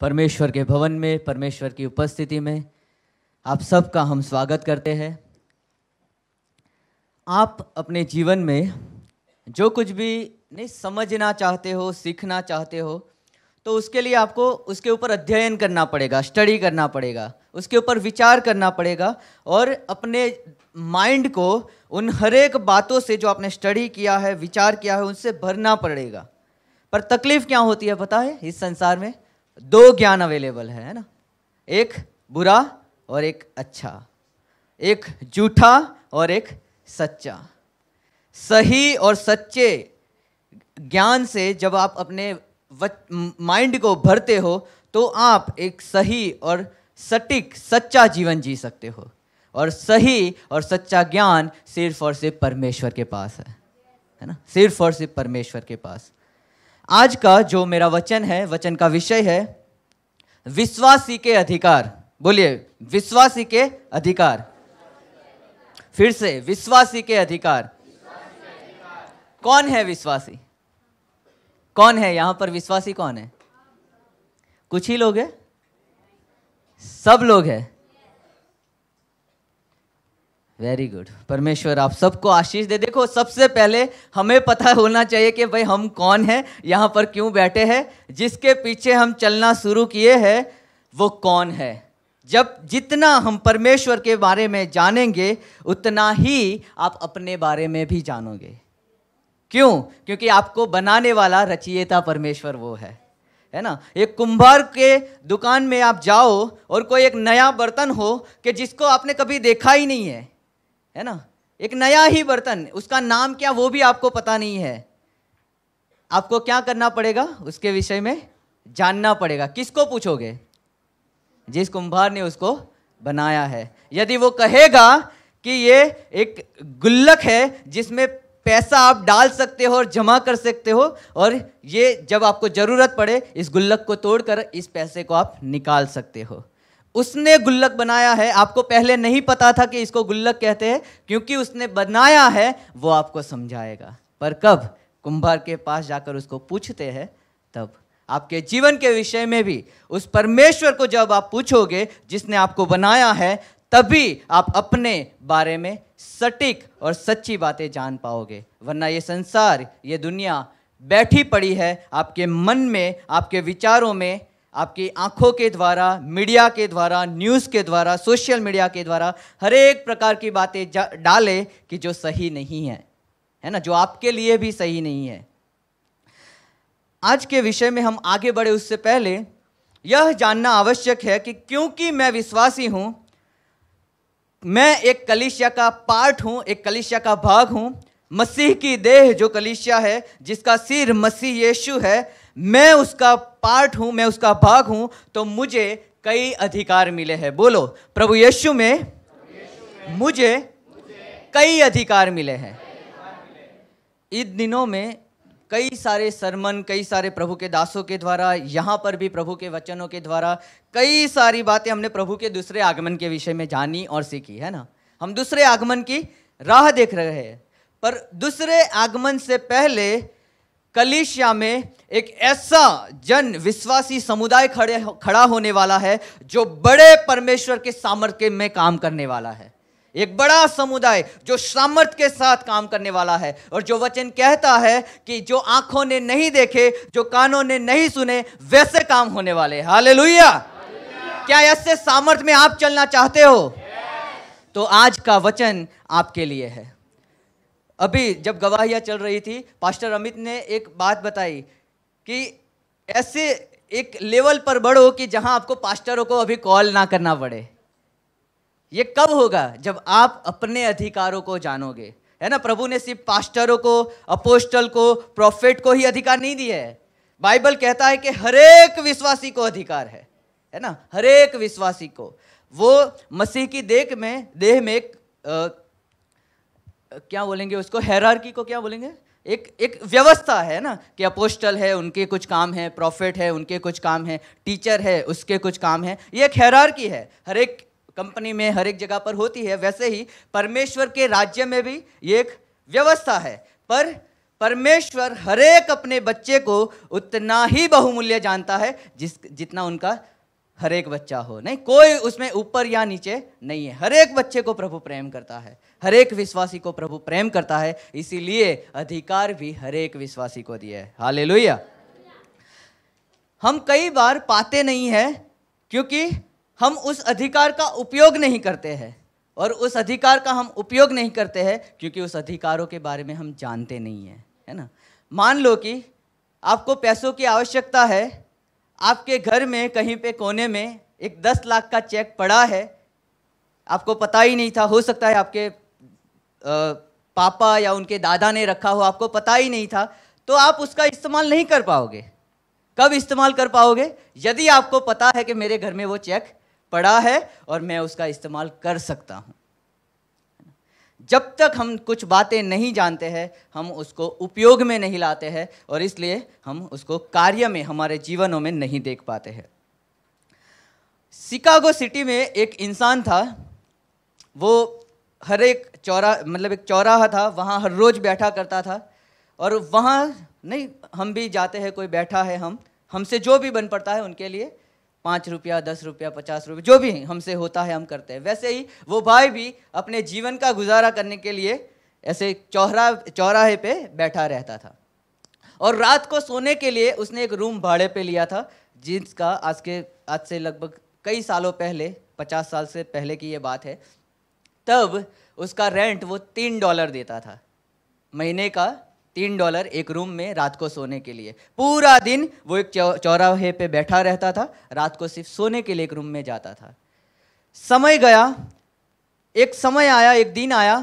परमेश्वर के भवन में परमेश्वर की उपस्थिति में आप सबका हम स्वागत करते हैं आप अपने जीवन में जो कुछ भी नहीं समझना चाहते हो सीखना चाहते हो तो उसके लिए आपको उसके ऊपर अध्ययन करना पड़ेगा स्टडी करना पड़ेगा उसके ऊपर विचार करना पड़ेगा और अपने माइंड को उन हर एक बातों से जो आपने स्टडी किया है विचार किया है उनसे भरना पड़ेगा पर तकलीफ़ क्या होती है पता है इस संसार में दो ज्ञान अवेलेबल है ना एक बुरा और एक अच्छा एक झूठा और एक सच्चा सही और सच्चे ज्ञान से जब आप अपने माइंड को भरते हो तो आप एक सही और सटीक सच्चा जीवन जी सकते हो और सही और सच्चा ज्ञान सिर्फ और सिर्फ परमेश्वर के पास है है ना सिर्फ और सिर्फ परमेश्वर के पास आज का जो मेरा वचन है वचन का विषय है विश्वासी के अधिकार बोलिए विश्वासी के अधिकार फिर से विश्वासी के अधिकार कौन है विश्वासी कौन है यहां पर विश्वासी कौन है कुछ ही लोग हैं सब लोग हैं वेरी गुड परमेश्वर आप सबको आशीष दे देखो सबसे पहले हमें पता होना चाहिए कि भाई हम कौन हैं यहाँ पर क्यों बैठे हैं जिसके पीछे हम चलना शुरू किए हैं वो कौन है जब जितना हम परमेश्वर के बारे में जानेंगे उतना ही आप अपने बारे में भी जानोगे क्यों क्योंकि आपको बनाने वाला रचियता परमेश्वर वो है है ना एक कुंभार के दुकान में आप जाओ और कोई एक नया बर्तन हो कि जिसको आपने कभी देखा ही नहीं है है ना एक नया ही बर्तन उसका नाम क्या वो भी आपको पता नहीं है आपको क्या करना पड़ेगा उसके विषय में जानना पड़ेगा किसको पूछोगे जिस कुंभार ने उसको बनाया है यदि वो कहेगा कि ये एक गुल्लक है जिसमें पैसा आप डाल सकते हो और जमा कर सकते हो और ये जब आपको ज़रूरत पड़े इस गुल्लक को तोड़कर इस पैसे को आप निकाल सकते हो उसने गुल्लक बनाया है आपको पहले नहीं पता था कि इसको गुल्लक कहते हैं क्योंकि उसने बनाया है वो आपको समझाएगा पर कब कुंभार के पास जाकर उसको पूछते हैं तब आपके जीवन के विषय में भी उस परमेश्वर को जब आप पूछोगे जिसने आपको बनाया है तभी आप अपने बारे में सटीक और सच्ची बातें जान पाओगे वरना ये संसार ये दुनिया बैठी पड़ी है आपके मन में आपके विचारों में आपकी आंखों के द्वारा मीडिया के द्वारा न्यूज़ के द्वारा सोशल मीडिया के द्वारा हर एक प्रकार की बातें डाले कि जो सही नहीं है है ना जो आपके लिए भी सही नहीं है आज के विषय में हम आगे बढ़े उससे पहले यह जानना आवश्यक है कि क्योंकि मैं विश्वासी हूँ मैं एक कलिशिया का पार्ट हूँ एक कलिशिया का भाग हूँ मसीह की देह जो कलिशिया है जिसका सिर मसीह यीशु है मैं उसका पार्ट हूँ मैं उसका भाग हूँ तो मुझे कई अधिकार मिले हैं बोलो प्रभु यीशु में, में मुझे कई अधिकार मिले हैं इन दिनों में कई सारे सरमन कई सारे प्रभु के दासों के द्वारा यहाँ पर भी प्रभु के वचनों के द्वारा कई सारी बातें हमने प्रभु के दूसरे आगमन के विषय में जानी और सीखी है ना हम दूसरे आगमन की राह देख रहे हैं पर दूसरे आगमन से पहले कलिशिया में एक ऐसा जन विश्वासी समुदाय खड़े खड़ा होने वाला है जो बड़े परमेश्वर के सामर्थ्य में काम करने वाला है एक बड़ा समुदाय जो सामर्थ्य के साथ काम करने वाला है और जो वचन कहता है कि जो आंखों ने नहीं देखे जो कानों ने नहीं सुने वैसे काम होने वाले हाले क्या ऐसे सामर्थ्य में आप चलना चाहते हो yes. तो आज का वचन आपके लिए है अभी जब गवाहियाँ चल रही थी पास्टर अमित ने एक बात बताई कि ऐसे एक लेवल पर बढ़ो कि जहाँ आपको पास्टरों को अभी कॉल ना करना पड़े ये कब होगा जब आप अपने अधिकारों को जानोगे है ना प्रभु ने सिर्फ पास्टरों को अपोस्टल को प्रॉफिट को ही अधिकार नहीं दिया है बाइबल कहता है कि हरेक विश्वासी को अधिकार है है ना हरेक विश्वासी को वो मसीह की देख में देह में एक क्या बोलेंगे उसको हैरारकी को क्या बोलेंगे एक एक व्यवस्था है ना कि अपोस्टल है उनके कुछ काम है प्रॉफिट है उनके कुछ काम है टीचर है उसके कुछ काम है ये एक हैरारकी है हर एक कंपनी में हर एक जगह पर होती है वैसे ही परमेश्वर के राज्य में भी ये एक व्यवस्था है पर परमेश्वर हरेक अपने बच्चे को उतना ही बहुमूल्य जानता है जिस जितना उनका हरेक बच्चा हो नहीं कोई उसमें ऊपर या नीचे नहीं है हरेक बच्चे को प्रभु प्रेम करता है हर एक विश्वासी को प्रभु प्रेम करता है इसीलिए अधिकार भी हर एक विश्वासी को दिया है हाले हम कई बार पाते नहीं है क्योंकि हम उस अधिकार का उपयोग नहीं करते हैं और उस अधिकार का हम उपयोग नहीं करते हैं क्योंकि उस अधिकारों के बारे में हम जानते नहीं हैं है ना मान लो कि आपको पैसों की आवश्यकता है आपके घर में कहीं पे कोने में एक दस लाख का चेक पड़ा है आपको पता ही नहीं था हो सकता है आपके पापा या उनके दादा ने रखा हो आपको पता ही नहीं था तो आप उसका इस्तेमाल नहीं कर पाओगे कब इस्तेमाल कर पाओगे यदि आपको पता है कि मेरे घर में वो चेक पड़ा है और मैं उसका इस्तेमाल कर सकता हूँ जब तक हम कुछ बातें नहीं जानते हैं हम उसको उपयोग में नहीं लाते हैं और इसलिए हम उसको कार्य में हमारे जीवनों में नहीं देख पाते हैं शिकागो सिटी में एक इंसान था वो हर एक चौरा मतलब एक चौराहा था वहाँ हर रोज़ बैठा करता था और वहाँ नहीं हम भी जाते हैं कोई बैठा है हम हमसे जो भी बन पड़ता है उनके लिए पाँच रुपया दस रुपया पचास रुपया जो भी हमसे होता है हम करते हैं वैसे ही वो भाई भी अपने जीवन का गुजारा करने के लिए ऐसे चौहरा चौराहे पे बैठा रहता था और रात को सोने के लिए उसने एक रूम भाड़े पे लिया था जिसका आज के आज से लगभग कई सालों पहले पचास साल से पहले की ये बात है तब उसका रेंट वो तीन डॉलर देता था महीने का तीन डॉलर एक रूम में रात को सोने के लिए पूरा दिन वो एक चौराहे पे बैठा रहता था रात को सिर्फ सोने के लिए एक रूम में जाता था समय गया एक समय आया एक दिन आया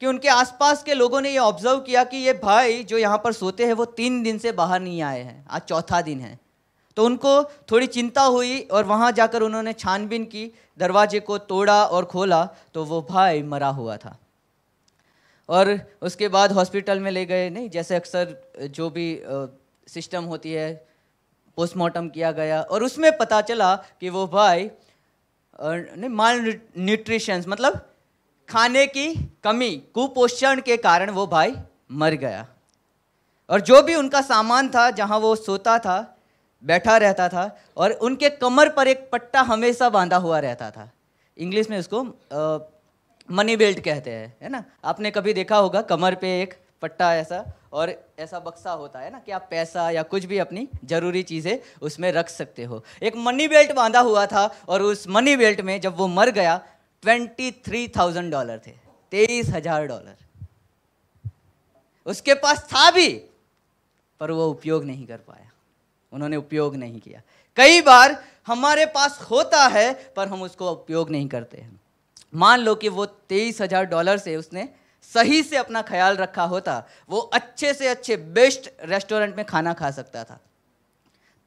कि उनके आसपास के लोगों ने ये ऑब्जर्व किया कि ये भाई जो यहाँ पर सोते हैं वो तीन दिन से बाहर नहीं आए हैं आज चौथा दिन है तो उनको थोड़ी चिंता हुई और वहाँ जाकर उन्होंने छानबीन की दरवाजे को तोड़ा और खोला तो वो भाई मरा हुआ था और उसके बाद हॉस्पिटल में ले गए नहीं जैसे अक्सर जो भी सिस्टम होती है पोस्टमार्टम किया गया और उसमें पता चला कि वो भाई नहीं माल न्यूट्रिशंस मतलब खाने की कमी कुपोषण के कारण वो भाई मर गया और जो भी उनका सामान था जहाँ वो सोता था बैठा रहता था और उनके कमर पर एक पट्टा हमेशा बांधा हुआ रहता था इंग्लिश में उसको मनी बेल्ट कहते हैं है ना आपने कभी देखा होगा कमर पे एक पट्टा ऐसा और ऐसा बक्सा होता है ना कि आप पैसा या कुछ भी अपनी ज़रूरी चीज़ें उसमें रख सकते हो एक मनी बेल्ट बांधा हुआ था और उस मनी बेल्ट में जब वो मर गया ट्वेंटी थ्री थाउजेंड डॉलर थे तेईस हजार डॉलर उसके पास था भी पर वो उपयोग नहीं कर पाया उन्होंने उपयोग नहीं किया कई बार हमारे पास होता है पर हम उसको उपयोग नहीं करते हैं मान लो कि वो तेईस हजार डॉलर से उसने सही से अपना ख्याल रखा होता वो अच्छे से अच्छे बेस्ट रेस्टोरेंट में खाना खा सकता था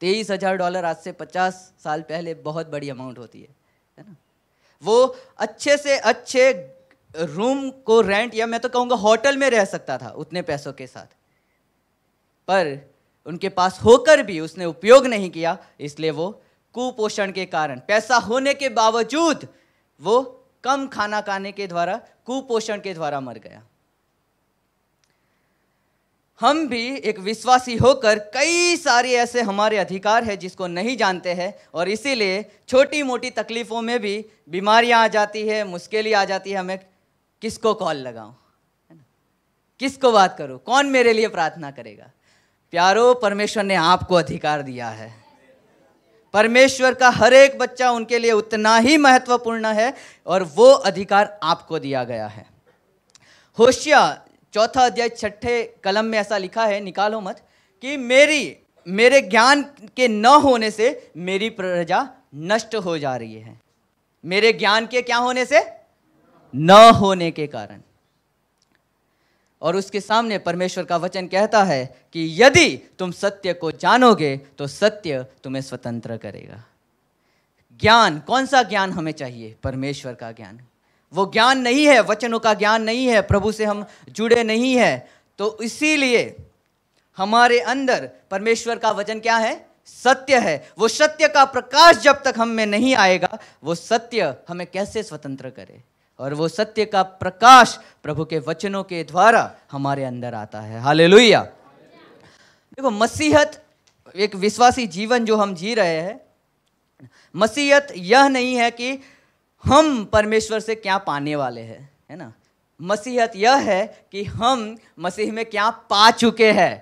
तेईस हजार डॉलर आज से पचास साल पहले बहुत बड़ी अमाउंट होती है है ना वो अच्छे से अच्छे रूम को रेंट या मैं तो कहूँगा होटल में रह सकता था उतने पैसों के साथ पर उनके पास होकर भी उसने उपयोग नहीं किया इसलिए वो कुपोषण के कारण पैसा होने के बावजूद वो कम खाना खाने के द्वारा कुपोषण के द्वारा मर गया हम भी एक विश्वासी होकर कई सारे ऐसे हमारे अधिकार है जिसको नहीं जानते हैं और इसीलिए छोटी मोटी तकलीफ़ों में भी बीमारियां आ जाती है मुश्किलें आ जाती है हमें किसको कॉल लगाऊं है ना किसको बात करूं कौन मेरे लिए प्रार्थना करेगा प्यारो परमेश्वर ने आपको अधिकार दिया है परमेश्वर का हर एक बच्चा उनके लिए उतना ही महत्वपूर्ण है और वो अधिकार आपको दिया गया है होशिया चौथा अध्याय छठे कलम में ऐसा लिखा है निकालो मत कि मेरी मेरे ज्ञान के न होने से मेरी प्रजा नष्ट हो जा रही है मेरे ज्ञान के क्या होने से न होने के कारण और उसके सामने परमेश्वर का वचन कहता है कि यदि तुम सत्य को जानोगे तो सत्य तुम्हें स्वतंत्र करेगा ज्ञान कौन सा ज्ञान हमें चाहिए परमेश्वर का ज्ञान वो ज्ञान नहीं है वचनों का ज्ञान नहीं है प्रभु से हम जुड़े नहीं है तो इसीलिए हमारे अंदर परमेश्वर का वचन क्या है सत्य है वो सत्य का प्रकाश जब तक हम में नहीं आएगा वो सत्य हमें कैसे स्वतंत्र करे और वो सत्य का प्रकाश प्रभु के वचनों के द्वारा हमारे अंदर आता है हाले देखो मसीहत एक विश्वासी जीवन जो हम जी रहे हैं मसीहत यह नहीं है कि हम परमेश्वर से क्या पाने वाले हैं है ना मसीहत यह है कि हम मसीह में क्या पा चुके हैं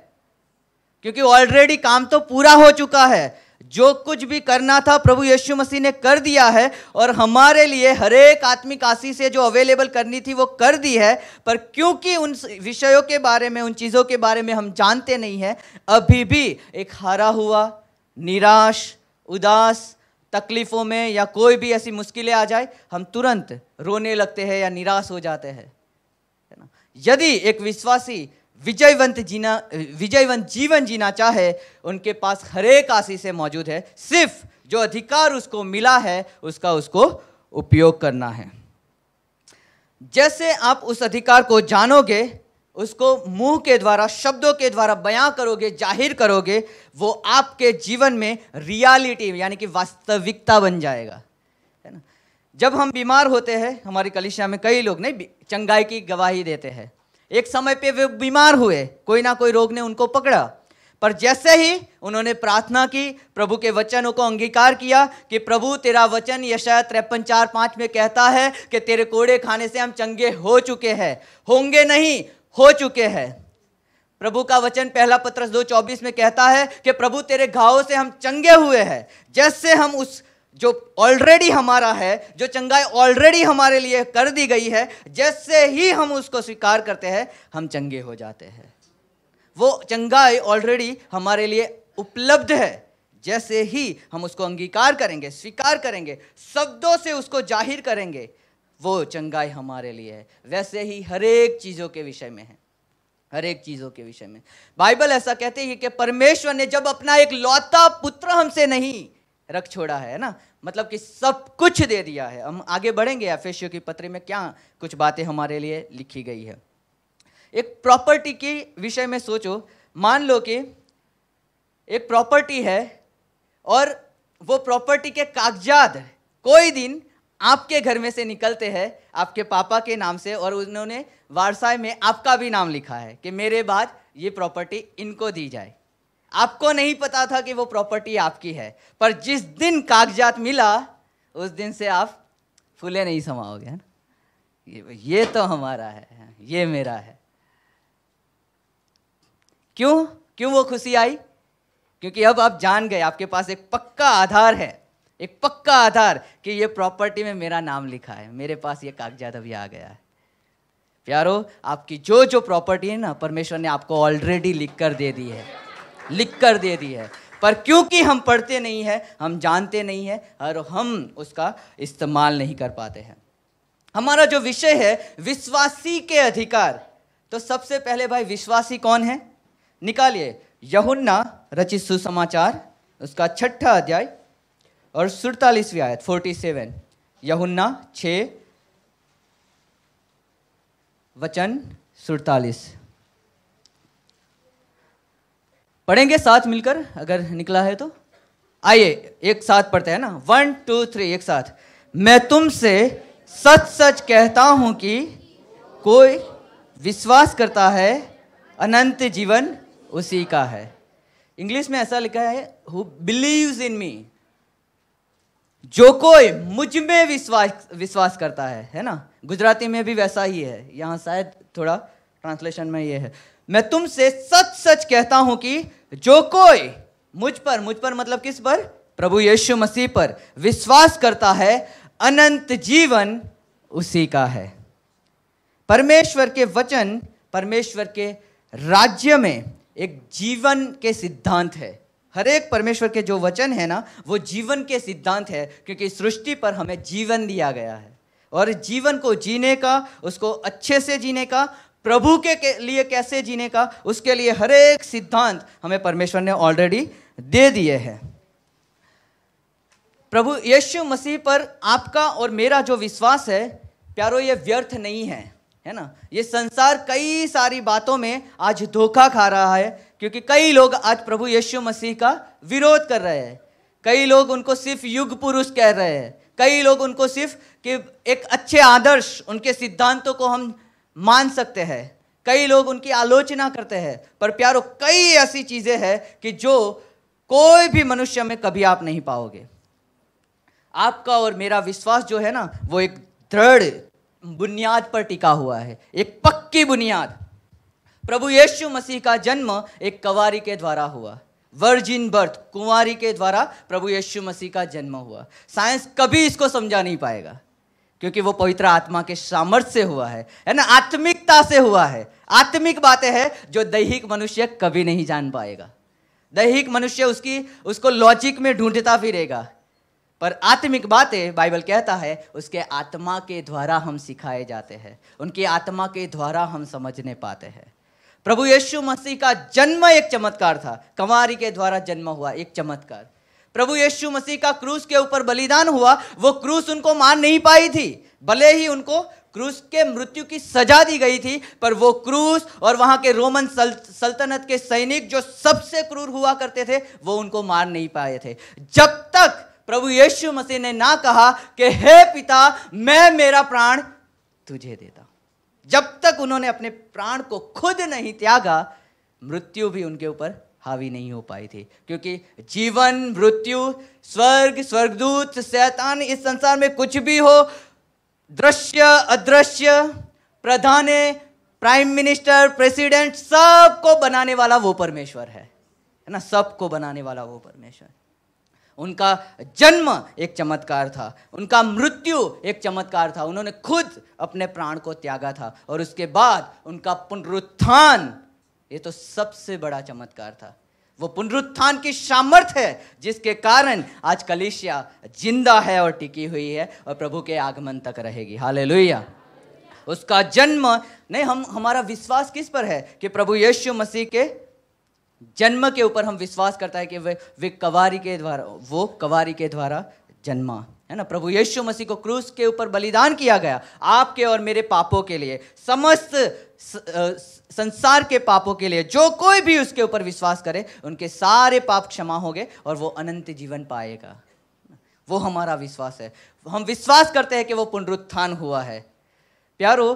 क्योंकि ऑलरेडी काम तो पूरा हो चुका है जो कुछ भी करना था प्रभु यीशु मसीह ने कर दिया है और हमारे लिए हरेक आत्मिक आशी से जो अवेलेबल करनी थी वो कर दी है पर क्योंकि उन विषयों के बारे में उन चीज़ों के बारे में हम जानते नहीं हैं अभी भी एक हारा हुआ निराश उदास तकलीफ़ों में या कोई भी ऐसी मुश्किलें आ जाए हम तुरंत रोने लगते हैं या निराश हो जाते हैं यदि एक विश्वासी विजयवंत जीना विजयवंत जीवन जीना चाहे उनके पास हरेक आशीष मौजूद है सिर्फ जो अधिकार उसको मिला है उसका उसको उपयोग करना है जैसे आप उस अधिकार को जानोगे उसको मुंह के द्वारा शब्दों के द्वारा बयां करोगे जाहिर करोगे वो आपके जीवन में रियलिटी यानी कि वास्तविकता बन जाएगा है ना जब हम बीमार होते हैं हमारी कलिशिया में कई लोग नहीं चंगाई की गवाही देते हैं एक समय पे वे बीमार हुए कोई ना कोई रोग ने उनको पकड़ा पर जैसे ही उन्होंने प्रार्थना की प्रभु के वचनों को अंगीकार किया कि प्रभु तेरा वचन यशा त्रेपन चार पाँच में कहता है कि तेरे कोड़े खाने से हम चंगे हो चुके हैं होंगे नहीं हो चुके हैं प्रभु का वचन पहला पत्रस दो चौबीस में कहता है कि प्रभु तेरे घावों से हम चंगे हुए हैं जैसे हम उस जो ऑलरेडी हमारा है जो चंगाई ऑलरेडी हमारे लिए कर दी गई है जैसे ही हम उसको स्वीकार करते हैं हम चंगे हो जाते हैं वो चंगाई ऑलरेडी हमारे लिए उपलब्ध है जैसे ही हम उसको अंगीकार करेंगे स्वीकार करेंगे शब्दों से उसको जाहिर करेंगे वो चंगाई हमारे लिए है वैसे ही हर एक चीज़ों के विषय में है हर एक चीज़ों के विषय में बाइबल ऐसा कहते हैं कि परमेश्वर ने जब अपना एक लौता पुत्र हमसे नहीं रख छोड़ा है ना मतलब कि सब कुछ दे दिया है हम आगे बढ़ेंगे एफेसियो की पत्री में क्या कुछ बातें हमारे लिए लिखी गई है एक प्रॉपर्टी के विषय में सोचो मान लो कि एक प्रॉपर्टी है और वो प्रॉपर्टी के कागजात कोई दिन आपके घर में से निकलते हैं आपके पापा के नाम से और उन्होंने वारसाई में आपका भी नाम लिखा है कि मेरे बाद ये प्रॉपर्टी इनको दी जाए आपको नहीं पता था कि वो प्रॉपर्टी आपकी है पर जिस दिन कागजात मिला उस दिन से आप फूले नहीं समाओगे है ना ये तो हमारा है ये मेरा है क्यों क्यों वो खुशी आई क्योंकि अब आप जान गए आपके पास एक पक्का आधार है एक पक्का आधार कि ये प्रॉपर्टी में मेरा नाम लिखा है मेरे पास ये कागजात अभी आ गया है प्यारो आपकी जो जो प्रॉपर्टी है ना परमेश्वर ने आपको ऑलरेडी लिख कर दे दी है लिख कर दे दी है पर क्योंकि हम पढ़ते नहीं हैं हम जानते नहीं हैं और हम उसका इस्तेमाल नहीं कर पाते हैं हमारा जो विषय है विश्वासी के अधिकार तो सबसे पहले भाई विश्वासी कौन है निकालिए यहुन्ना रचित सुसमाचार उसका छठा अध्याय और सुड़तालीसवीं आयत फोर्टी सेवन यहुन्ना छ वचन सुड़तालीस पढ़ेंगे साथ मिलकर अगर निकला है तो आइए एक साथ पढ़ते हैं ना वन टू थ्री एक साथ मैं तुमसे सच सच कहता हूं कि कोई विश्वास करता है अनंत जीवन उसी का है इंग्लिश में ऐसा लिखा है हु बिलीव्स इन मी जो कोई मुझ में विश्वास विश्वास करता है है ना गुजराती में भी वैसा ही है यहाँ शायद थोड़ा ट्रांसलेशन में ये है मैं तुमसे सच सच कहता हूं कि जो कोई मुझ पर मुझ पर मतलब किस पर प्रभु यीशु मसीह पर विश्वास करता है अनंत जीवन उसी का है परमेश्वर के वचन परमेश्वर के राज्य में एक जीवन के सिद्धांत है हर एक परमेश्वर के जो वचन है ना वो जीवन के सिद्धांत है क्योंकि सृष्टि पर हमें जीवन दिया गया है और जीवन को जीने का उसको अच्छे से जीने का प्रभु के लिए कैसे जीने का उसके लिए हर एक सिद्धांत हमें परमेश्वर ने ऑलरेडी दे दिए हैं प्रभु यीशु मसीह पर आपका और मेरा जो विश्वास है प्यारो ये व्यर्थ नहीं है है ना ये संसार कई सारी बातों में आज धोखा खा रहा है क्योंकि कई लोग आज प्रभु यीशु मसीह का विरोध कर रहे हैं कई लोग उनको सिर्फ युग पुरुष कह रहे हैं कई लोग उनको सिर्फ कि एक अच्छे आदर्श उनके सिद्धांतों को हम मान सकते हैं कई लोग उनकी आलोचना करते हैं पर प्यारो कई ऐसी चीज़ें हैं कि जो कोई भी मनुष्य में कभी आप नहीं पाओगे आपका और मेरा विश्वास जो है ना वो एक दृढ़ बुनियाद पर टिका हुआ है एक पक्की बुनियाद प्रभु यीशु मसीह का जन्म एक कवारी के द्वारा हुआ वर्जिन बर्थ कुंवारी के द्वारा प्रभु यीशु मसीह का जन्म हुआ साइंस कभी इसको समझा नहीं पाएगा क्योंकि वो पवित्र आत्मा के सामर्थ्य से हुआ है है ना आत्मिकता से हुआ है आत्मिक बातें हैं जो दैहिक मनुष्य कभी नहीं जान पाएगा दैहिक मनुष्य उसकी उसको लॉजिक में ढूंढता फिरेगा पर आत्मिक बातें बाइबल कहता है उसके आत्मा के द्वारा हम सिखाए जाते हैं उनकी आत्मा के द्वारा हम समझने पाते हैं प्रभु यीशु मसीह का जन्म एक चमत्कार था कंवारी के द्वारा जन्म हुआ एक चमत्कार प्रभु यीशु मसीह का क्रूस के ऊपर बलिदान हुआ वो क्रूस उनको मान नहीं पाई थी भले ही उनको क्रूस के मृत्यु की सजा दी गई थी पर वो क्रूस और वहाँ के रोमन सल्तनत के सैनिक जो सबसे क्रूर हुआ करते थे वो उनको मार नहीं पाए थे जब तक प्रभु यीशु मसीह ने ना कहा कि हे पिता मैं मेरा प्राण तुझे देता जब तक उन्होंने अपने प्राण को खुद नहीं त्यागा मृत्यु भी उनके ऊपर हावी नहीं हो पाए थे क्योंकि जीवन मृत्यु स्वर्ग स्वर्गदूत शैतान इस संसार में कुछ भी हो दृश्य अदृश्य प्रधान प्राइम मिनिस्टर प्रेसिडेंट सबको बनाने वाला वो परमेश्वर है है ना सबको बनाने वाला वो परमेश्वर उनका जन्म एक चमत्कार था उनका मृत्यु एक चमत्कार था उन्होंने खुद अपने प्राण को त्यागा था और उसके बाद उनका पुनरुत्थान ये तो सबसे बड़ा चमत्कार था वो पुनरुत्थान की सामर्थ्य है जिसके कारण आज कलिशिया जिंदा है और टिकी हुई है और प्रभु के आगमन तक रहेगी हाले उसका जन्म नहीं हम हमारा विश्वास किस पर है कि प्रभु यीशु मसीह के जन्म के ऊपर हम विश्वास करता है कि वे वे कवारी के द्वारा वो कवारी के द्वारा जन्मा है ना प्रभु यीशु मसीह को क्रूस के ऊपर बलिदान किया गया आपके और मेरे पापों के लिए समस्त संसार के पापों के लिए जो कोई भी उसके ऊपर विश्वास करे उनके सारे पाप क्षमा हो गए और वो अनंत जीवन पाएगा वो हमारा विश्वास है हम विश्वास करते हैं कि वो पुनरुत्थान हुआ है प्यारो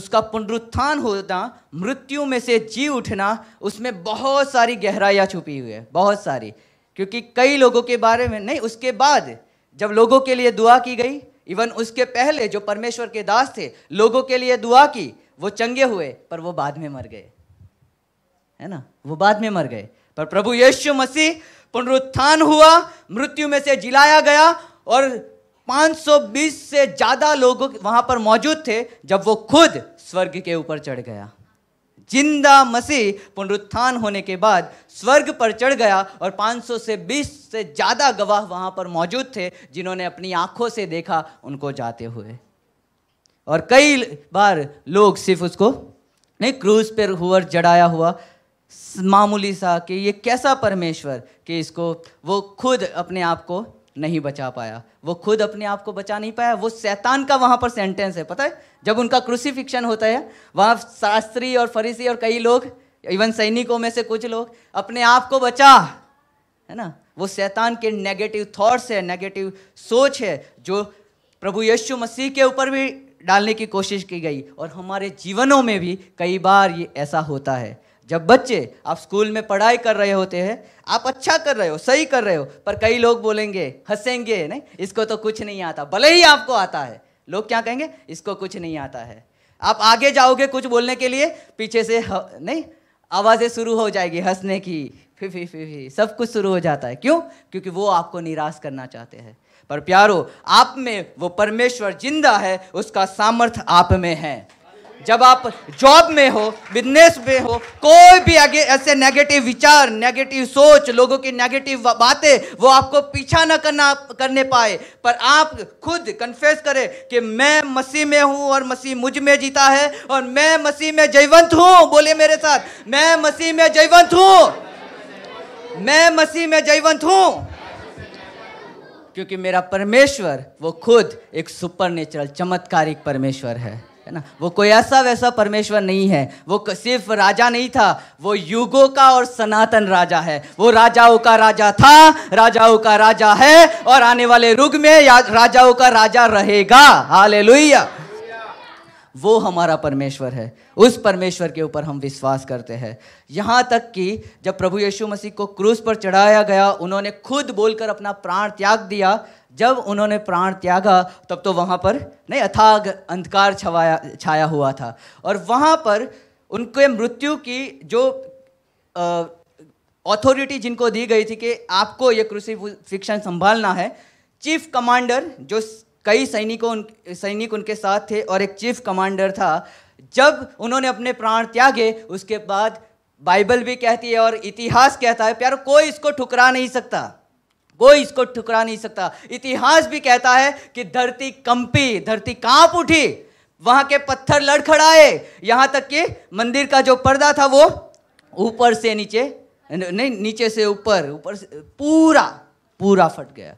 उसका पुनरुत्थान होना मृत्यु में से जी उठना उसमें बहुत सारी गहराइयाँ छुपी हुई है बहुत सारी क्योंकि कई लोगों के बारे में नहीं उसके बाद जब लोगों के लिए दुआ की गई इवन उसके पहले जो परमेश्वर के दास थे लोगों के लिए दुआ की वो चंगे हुए पर वो बाद में मर गए है ना वो बाद में मर गए पर प्रभु यीशु मसीह पुनरुत्थान हुआ मृत्यु में से जिलाया गया और 520 से ज़्यादा लोग वहाँ पर मौजूद थे जब वो खुद स्वर्ग के ऊपर चढ़ गया जिंदा मसीह पुनरुत्थान होने के बाद स्वर्ग पर चढ़ गया और 500 से 20 से ज़्यादा गवाह वहाँ पर मौजूद थे जिन्होंने अपनी आँखों से देखा उनको जाते हुए और कई बार लोग सिर्फ उसको नहीं क्रूज पर हुआ जड़ाया हुआ मामूली सा कि ये कैसा परमेश्वर कि इसको वो खुद अपने आप को नहीं बचा पाया वो खुद अपने आप को बचा नहीं पाया वो शैतान का वहाँ पर सेंटेंस है पता है जब उनका क्रूसीफिक्शन होता है वहाँ शास्त्री और फरीसी और कई लोग इवन सैनिकों में से कुछ लोग अपने आप को बचा है ना वो शैतान के नेगेटिव थॉट्स है नेगेटिव सोच है जो प्रभु यीशु मसीह के ऊपर भी डालने की कोशिश की गई और हमारे जीवनों में भी कई बार ये ऐसा होता है जब बच्चे आप स्कूल में पढ़ाई कर रहे होते हैं आप अच्छा कर रहे हो सही कर रहे हो पर कई लोग बोलेंगे हंसेंगे नहीं इसको तो कुछ नहीं आता भले ही आपको आता है लोग क्या कहेंगे इसको कुछ नहीं आता है आप आगे जाओगे कुछ बोलने के लिए पीछे से नहीं आवाज़ें शुरू हो जाएगी हंसने की फिर फिर फिर फिर सब कुछ शुरू हो जाता है क्यों क्योंकि वो आपको निराश करना चाहते हैं पर प्यारो आप में वो परमेश्वर जिंदा है उसका सामर्थ्य आप में है जब आप जॉब में हो बिजनेस में हो कोई भी आगे ऐसे नेगेटिव विचार नेगेटिव सोच लोगों की नेगेटिव बातें वो आपको पीछा ना करना करने पाए पर आप खुद कन्फेस करें कि मैं मसीह में हूँ और मसीह मुझ में जीता है और मैं मसीह में जयवंत हूँ बोले मेरे साथ मैं मसीह में जयवंत हूँ मैं मसीह में जयवंत हूँ क्योंकि मेरा परमेश्वर वो खुद एक सुपर चमत्कारिक परमेश्वर है है ना वो कोई ऐसा वैसा परमेश्वर नहीं है वो सिर्फ राजा नहीं था वो युगों का और सनातन राजा है वो राजाओं का राजा था राजाओं का राजा है और आने वाले रुग में राजाओं का राजा रहेगा हाल वो हमारा परमेश्वर है उस परमेश्वर के ऊपर हम विश्वास करते हैं यहाँ तक कि जब प्रभु यीशु मसीह को क्रूस पर चढ़ाया गया उन्होंने खुद बोलकर अपना प्राण त्याग दिया जब उन्होंने प्राण त्यागा तब तो वहाँ पर नहीं अथाग अंधकार छवाया छाया हुआ था और वहाँ पर उनके मृत्यु की जो ऑथोरिटी जिनको दी गई थी कि आपको ये कृषि फिक्शन संभालना है चीफ कमांडर जो कई सैनिकों उन, सैनिक उनके साथ थे और एक चीफ कमांडर था जब उन्होंने अपने प्राण त्यागे उसके बाद बाइबल भी कहती है और इतिहास कहता है प्यारो कोई इसको ठुकरा नहीं सकता कोई इसको ठुकरा नहीं सकता इतिहास भी कहता है कि धरती कंपी धरती कांप उठी वहां के पत्थर लड़खड़ाए यहां तक कि मंदिर का जो पर्दा था वो ऊपर से नीचे नहीं नीचे से ऊपर ऊपर से पूरा पूरा फट गया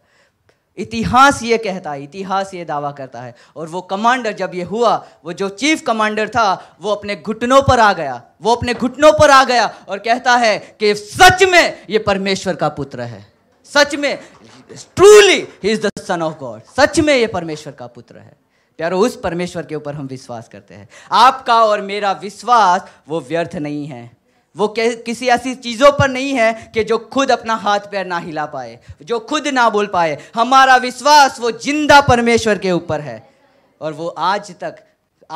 इतिहास ये कहता है इतिहास ये दावा करता है और वो कमांडर जब ये हुआ वो जो चीफ कमांडर था वो अपने घुटनों पर आ गया वो अपने घुटनों पर आ गया और कहता है कि सच में ये परमेश्वर का पुत्र है सच में truly he is the son of God सच में ये परमेश्वर का पुत्र है प्यारो उस परमेश्वर के ऊपर हम विश्वास करते हैं आपका और मेरा विश्वास वो व्यर्थ नहीं है वो किसी ऐसी चीज़ों पर नहीं है कि जो खुद अपना हाथ पैर ना हिला पाए जो खुद ना बोल पाए हमारा विश्वास वो जिंदा परमेश्वर के ऊपर है और वो आज तक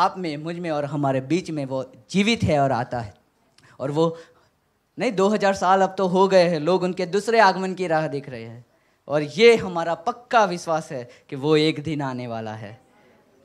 आप में मुझ में और हमारे बीच में वो जीवित है और आता है और वो नहीं 2000 साल अब तो हो गए हैं लोग उनके दूसरे आगमन की राह देख रहे हैं और ये हमारा पक्का विश्वास है कि वो एक दिन आने वाला है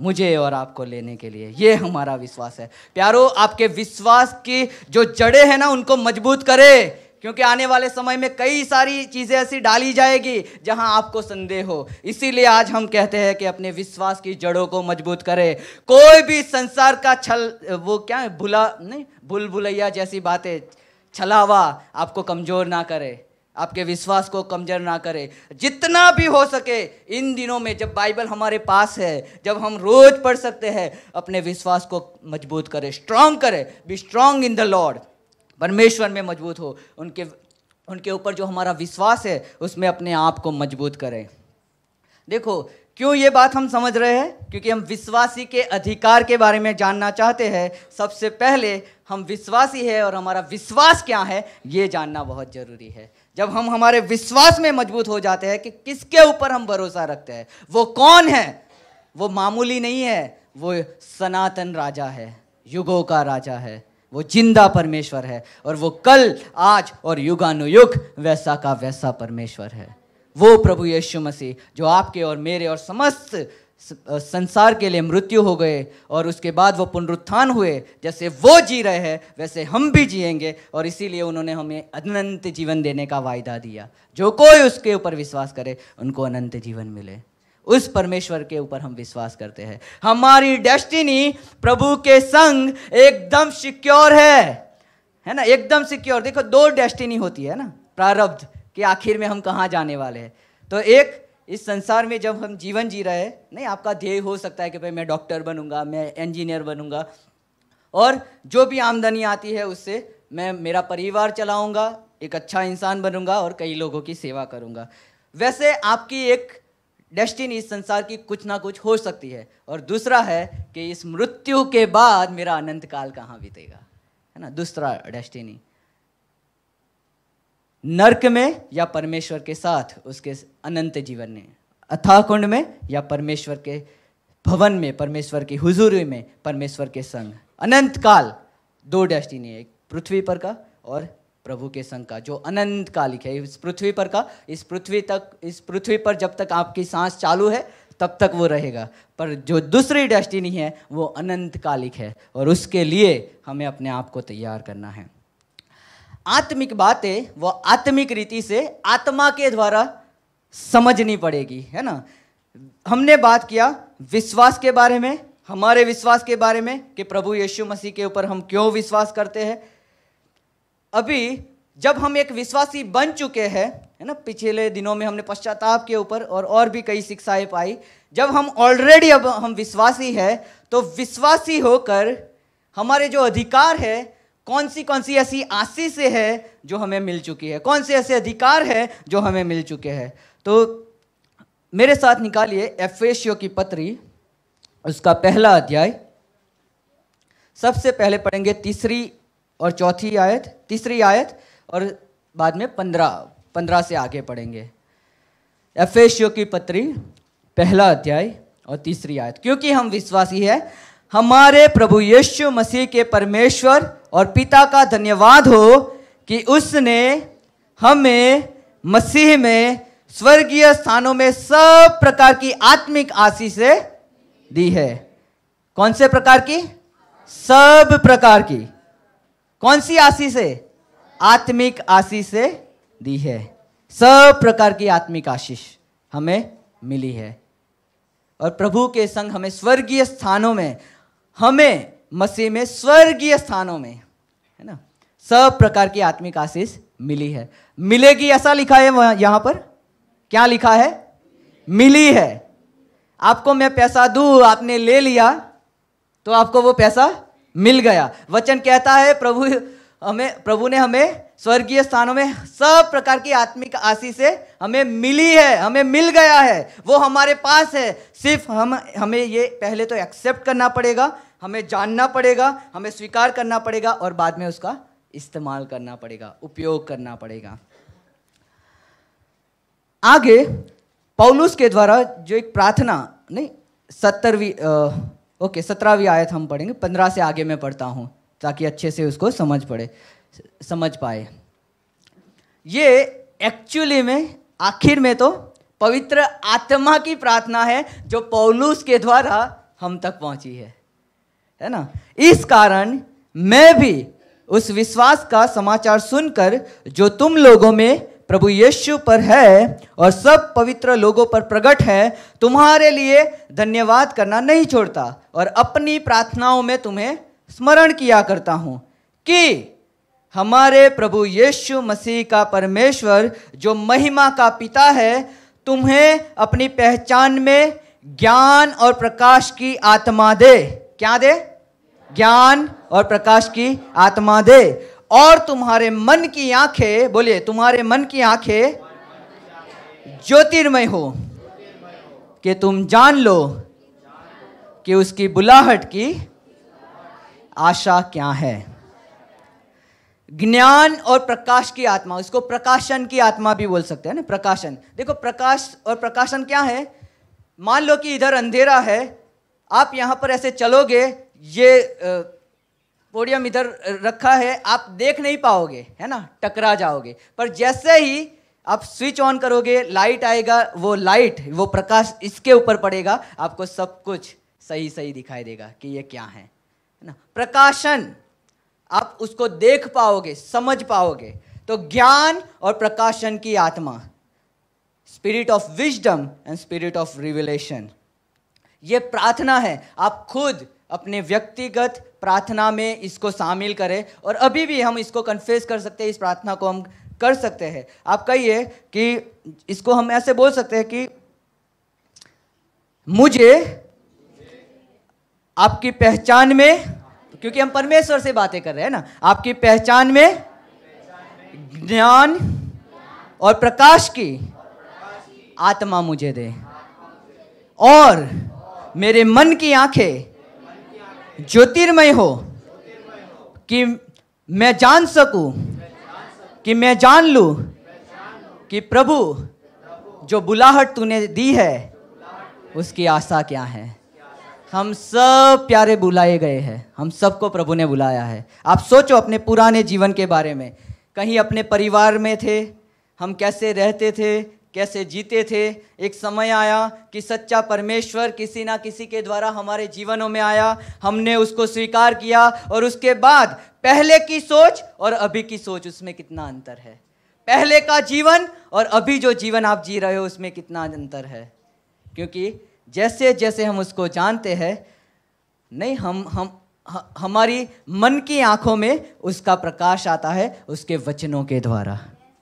मुझे और आपको लेने के लिए ये हमारा विश्वास है प्यारो आपके विश्वास की जो जड़ें हैं ना उनको मजबूत करें क्योंकि आने वाले समय में कई सारी चीज़ें ऐसी डाली जाएगी जहां आपको संदेह हो इसीलिए आज हम कहते हैं कि अपने विश्वास की जड़ों को मजबूत करें कोई भी संसार का छल वो क्या है भुला नहीं भूल भुलैया जैसी बातें छलावा आपको कमज़ोर ना करे आपके विश्वास को कमजोर ना करे जितना भी हो सके इन दिनों में जब बाइबल हमारे पास है जब हम रोज पढ़ सकते हैं अपने विश्वास को मजबूत करें स्ट्रांग करें be strong in the Lord परमेश्वर में मजबूत हो उनके उनके ऊपर जो हमारा विश्वास है उसमें अपने आप को मजबूत करें देखो क्यों ये बात हम समझ रहे हैं क्योंकि हम विश्वासी के अधिकार के बारे में जानना चाहते हैं सबसे पहले हम विश्वासी है और हमारा विश्वास क्या है ये जानना बहुत ज़रूरी है जब हम हमारे विश्वास में मजबूत हो जाते हैं कि किसके ऊपर हम भरोसा रखते हैं वो कौन है वो मामूली नहीं है वो सनातन राजा है युगों का राजा है वो जिंदा परमेश्वर है और वो कल आज और युगानुयुग वैसा का वैसा परमेश्वर है वो प्रभु यीशु मसीह जो आपके और मेरे और समस्त संसार के लिए मृत्यु हो गए और उसके बाद वो पुनरुत्थान हुए जैसे वो जी रहे हैं वैसे हम भी जिएंगे और इसीलिए उन्होंने हमें अनंत जीवन देने का वायदा दिया जो कोई उसके ऊपर विश्वास करे उनको अनंत जीवन मिले उस परमेश्वर के ऊपर हम विश्वास करते हैं हमारी डेस्टिनी प्रभु के संग एकदम सिक्योर है है ना एकदम सिक्योर देखो दो डेस्टिनी होती है ना प्रारब्ध कि आखिर में हम कहाँ जाने वाले हैं तो एक इस संसार में जब हम जीवन जी रहे हैं नहीं आपका ध्येय हो सकता है कि भाई मैं डॉक्टर बनूंगा मैं इंजीनियर बनूंगा और जो भी आमदनी आती है उससे मैं मेरा परिवार चलाऊंगा एक अच्छा इंसान बनूंगा और कई लोगों की सेवा करूंगा वैसे आपकी एक डेस्टिनी इस संसार की कुछ ना कुछ हो सकती है और दूसरा है कि इस मृत्यु के बाद मेरा अनंत काल कहाँ बीतेगा है ना दूसरा डेस्टिनी नरक में या परमेश्वर के साथ उसके अनंत जीवन में अथाकुंड में या परमेश्वर के भवन में परमेश्वर की हुजूरी में परमेश्वर के संग अनंत काल दो डेस्टिनी है एक पृथ्वी पर का और प्रभु के संग का जो अनंत कालिक है इस पृथ्वी पर का इस पृथ्वी तक इस पृथ्वी पर जब तक आपकी सांस चालू है तब तक वो रहेगा पर जो दूसरी डेस्टिनी है वो अनंत कालिक है और उसके लिए हमें अपने आप को तैयार करना है आत्मिक बातें वह आत्मिक रीति से आत्मा के द्वारा समझनी पड़ेगी है ना हमने बात किया विश्वास के बारे में हमारे विश्वास के बारे में कि प्रभु यीशु मसीह के ऊपर हम क्यों विश्वास करते हैं अभी जब हम एक विश्वासी बन चुके हैं है ना पिछले दिनों में हमने पश्चाताप के ऊपर और और भी कई शिक्षाएं पाई जब हम ऑलरेडी अब हम विश्वासी हैं तो विश्वासी होकर हमारे जो अधिकार है कौन सी कौन सी ऐसी आशीष है जो हमें मिल चुकी है कौन से ऐसे अधिकार है जो हमें मिल चुके हैं तो मेरे साथ निकालिए एफेशियो की पत्री उसका पहला अध्याय सबसे पहले पढ़ेंगे तीसरी और चौथी आयत तीसरी आयत और बाद में पंद्रह पंद्रह से आगे पढ़ेंगे एफेशियो की पत्री पहला अध्याय और तीसरी आयत क्योंकि हम विश्वासी है हमारे प्रभु यीशु मसीह के परमेश्वर और पिता का धन्यवाद हो कि उसने हमें मसीह में स्वर्गीय स्थानों में सब प्रकार की आत्मिक आशीषें दी है कौन से प्रकार की सब प्रकार की कौन सी आशीषें आत्मिक आशीषें दी है सब प्रकार की आत्मिक आशीष हमें मिली है और प्रभु के संग हमें स्वर्गीय स्थानों में हमें मसीह में स्वर्गीय स्थानों में है ना सब प्रकार की आत्मिक आशीष मिली है मिलेगी ऐसा लिखा है यहाँ पर क्या लिखा है मिली है आपको मैं पैसा दू आपने ले लिया तो आपको वो पैसा मिल गया वचन कहता है प्रभु हमें प्रभु ने हमें स्वर्गीय स्थानों में सब प्रकार की आत्मिक आशीषें हमें मिली है हमें मिल गया है वो हमारे पास है सिर्फ हम हमें ये पहले तो एक्सेप्ट करना पड़ेगा हमें जानना पड़ेगा हमें स्वीकार करना पड़ेगा और बाद में उसका इस्तेमाल करना पड़ेगा उपयोग करना पड़ेगा आगे पौलुस के द्वारा जो एक प्रार्थना नहीं सत्तरवीं ओके सत्रहवीं आयत हम पढ़ेंगे पंद्रह से आगे मैं पढ़ता हूँ ताकि अच्छे से उसको समझ पड़े समझ पाए ये एक्चुअली में आखिर में तो पवित्र आत्मा की प्रार्थना है जो पौलूस के द्वारा हम तक पहुंची है है ना इस कारण मैं भी उस विश्वास का समाचार सुनकर जो तुम लोगों में प्रभु यीशु पर है और सब पवित्र लोगों पर प्रकट है तुम्हारे लिए धन्यवाद करना नहीं छोड़ता और अपनी प्रार्थनाओं में तुम्हें स्मरण किया करता हूँ कि हमारे प्रभु यीशु मसीह का परमेश्वर जो महिमा का पिता है तुम्हें अपनी पहचान में ज्ञान और प्रकाश की आत्मा दे क्या दे ज्ञान और प्रकाश की आत्मा दे और तुम्हारे मन की आंखें बोलिए तुम्हारे मन की आंखें ज्योतिर्मय हो कि तुम जान लो कि उसकी बुलाहट की आशा क्या है ज्ञान और प्रकाश की आत्मा उसको प्रकाशन की आत्मा भी बोल सकते हैं ना प्रकाशन देखो प्रकाश और प्रकाशन क्या है मान लो कि इधर अंधेरा है आप यहाँ पर ऐसे चलोगे ये पोडियम इधर रखा है आप देख नहीं पाओगे है ना टकरा जाओगे पर जैसे ही आप स्विच ऑन करोगे लाइट आएगा वो लाइट वो प्रकाश इसके ऊपर पड़ेगा आपको सब कुछ सही सही दिखाई देगा कि ये क्या है ना प्रकाशन आप उसको देख पाओगे समझ पाओगे तो ज्ञान और प्रकाशन की आत्मा spirit of wisdom and spirit of revelation ये प्रार्थना है आप खुद अपने व्यक्तिगत प्रार्थना में इसको शामिल करें और अभी भी हम इसको कन्फेस कर सकते हैं इस प्रार्थना को हम कर सकते हैं आप कहिए कि इसको हम ऐसे बोल सकते हैं कि मुझे आपकी पहचान में क्योंकि हम परमेश्वर से बातें कर रहे हैं ना आपकी पहचान में ज्ञान और प्रकाश की आत्मा मुझे दे और मेरे मन की आंखें ज्योतिर्मय हो कि मैं जान सकूं कि मैं जान लूं कि प्रभु जो बुलाहट तूने दी है उसकी आशा क्या है हम सब प्यारे बुलाए गए हैं हम सबको प्रभु ने बुलाया है आप सोचो अपने पुराने जीवन के बारे में कहीं अपने परिवार में थे हम कैसे रहते थे कैसे जीते थे एक समय आया कि सच्चा परमेश्वर किसी ना किसी के द्वारा हमारे जीवनों में आया हमने उसको स्वीकार किया और उसके बाद पहले की सोच और अभी की सोच उसमें कितना अंतर है पहले का जीवन और अभी जो जीवन आप जी रहे हो उसमें कितना अंतर है क्योंकि जैसे जैसे हम उसको जानते हैं नहीं हम हम हमारी मन की आंखों में उसका प्रकाश आता है उसके वचनों के द्वारा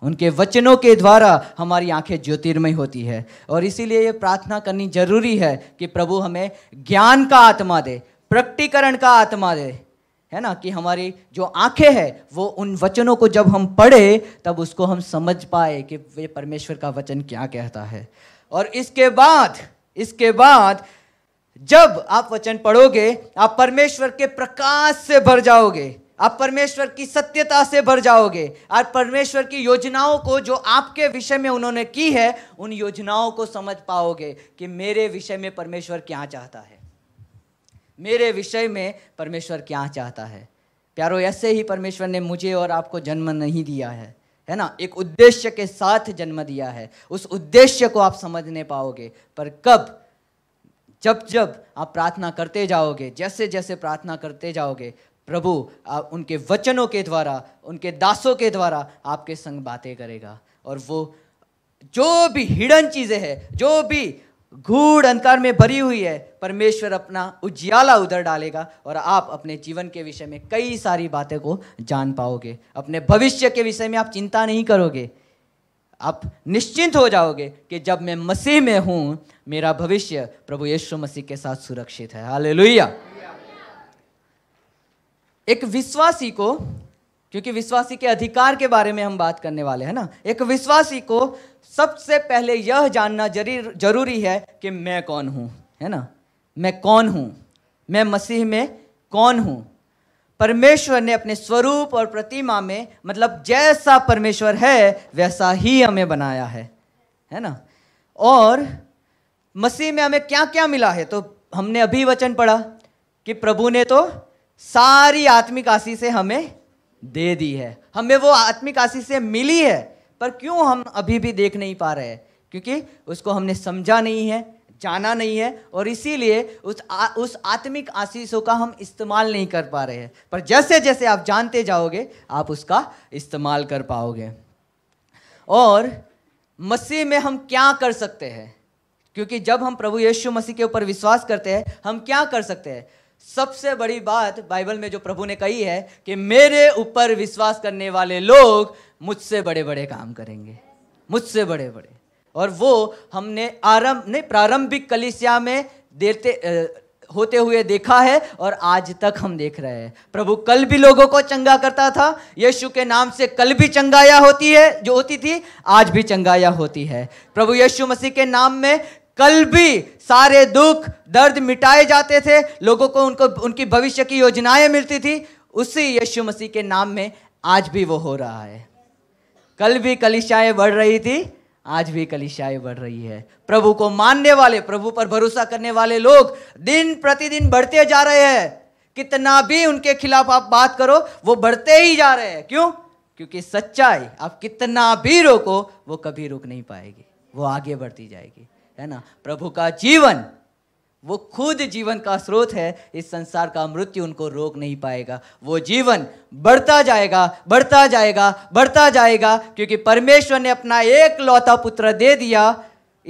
उनके वचनों के द्वारा हमारी आंखें ज्योतिर्मय होती है और इसीलिए ये प्रार्थना करनी जरूरी है कि प्रभु हमें ज्ञान का आत्मा दे प्रकटीकरण का आत्मा दे है ना कि हमारी जो आंखें हैं वो उन वचनों को जब हम पढ़े तब उसको हम समझ पाए कि वे परमेश्वर का वचन क्या कहता है और इसके बाद इसके बाद जब आप वचन पढ़ोगे आप परमेश्वर के प्रकाश से भर जाओगे आप परमेश्वर की सत्यता से भर जाओगे आप परमेश्वर की योजनाओं को जो आपके विषय में उन्होंने की है उन योजनाओं को समझ पाओगे कि मेरे विषय में परमेश्वर क्या चाहता है मेरे विषय में परमेश्वर क्या चाहता है प्यारो ऐसे ही परमेश्वर ने मुझे और आपको जन्म नहीं दिया है है ना एक उद्देश्य के साथ जन्म दिया है उस उद्देश्य को आप समझने पाओगे पर कब जब जब आप प्रार्थना करते जाओगे जैसे जैसे प्रार्थना करते जाओगे प्रभु आप उनके वचनों के द्वारा उनके दासों के द्वारा आपके संग बातें करेगा और वो जो भी हिडन चीज़ें हैं जो भी घूढ़ अंतर में भरी हुई है परमेश्वर अपना उज्याला उधर डालेगा और आप अपने जीवन के विषय में कई सारी बातें को जान पाओगे अपने भविष्य के विषय में आप चिंता नहीं करोगे आप निश्चिंत हो जाओगे कि जब मैं मसीह में हूँ मेरा भविष्य प्रभु यीशु मसीह के साथ सुरक्षित है हाल एक विश्वासी को क्योंकि विश्वासी के अधिकार के बारे में हम बात करने वाले हैं ना एक विश्वासी को सबसे पहले यह जानना जरूरी है कि मैं कौन हूँ है ना मैं कौन हूँ मैं मसीह में कौन हूँ परमेश्वर ने अपने स्वरूप और प्रतिमा में मतलब जैसा परमेश्वर है वैसा ही हमें बनाया है है ना और मसीह में हमें क्या क्या मिला है तो हमने अभी वचन पढ़ा कि प्रभु ने तो सारी आत्मिक आशी से हमें दे दी है हमें वो आत्मिक आशी से मिली है पर क्यों हम अभी भी देख नहीं पा रहे हैं क्योंकि उसको हमने समझा नहीं है जाना नहीं है और इसीलिए उस आ, उस आत्मिक आशीषों का हम इस्तेमाल नहीं कर पा रहे हैं पर जैसे जैसे आप जानते जाओगे आप उसका इस्तेमाल कर पाओगे और मसीह में हम क्या कर सकते हैं क्योंकि जब हम प्रभु यीशु मसीह के ऊपर विश्वास करते हैं हम क्या कर सकते हैं सबसे बड़ी बात बाइबल में जो प्रभु ने कही है कि मेरे ऊपर विश्वास करने वाले लोग मुझसे बड़े बड़े काम करेंगे मुझसे बड़े बड़े और वो हमने आरंभ नहीं प्रारंभिक कलिसिया में देते होते हुए देखा है और आज तक हम देख रहे हैं प्रभु कल भी लोगों को चंगा करता था यीशु के नाम से कल भी चंगाया होती है जो होती थी आज भी चंगाया होती है प्रभु यीशु मसीह के नाम में कल भी सारे दुख दर्द मिटाए जाते थे लोगों को उनको उनकी भविष्य की योजनाएं मिलती थी उसी यीशु मसीह के नाम में आज भी वो हो रहा है कल भी कलिशाएं बढ़ रही थी आज भी कलिशाएं बढ़ रही है प्रभु को मानने वाले प्रभु पर भरोसा करने वाले लोग दिन प्रतिदिन बढ़ते जा रहे हैं कितना भी उनके खिलाफ आप बात करो वो बढ़ते ही जा रहे हैं क्यों क्योंकि सच्चाई आप कितना भी रोको वो कभी रुक नहीं पाएगी वो आगे बढ़ती जाएगी है ना प्रभु का जीवन वो खुद जीवन का स्रोत है इस संसार का मृत्यु उनको रोक नहीं पाएगा वो जीवन बढ़ता जाएगा बढ़ता जाएगा बढ़ता जाएगा क्योंकि परमेश्वर ने अपना एक लौता पुत्र दे दिया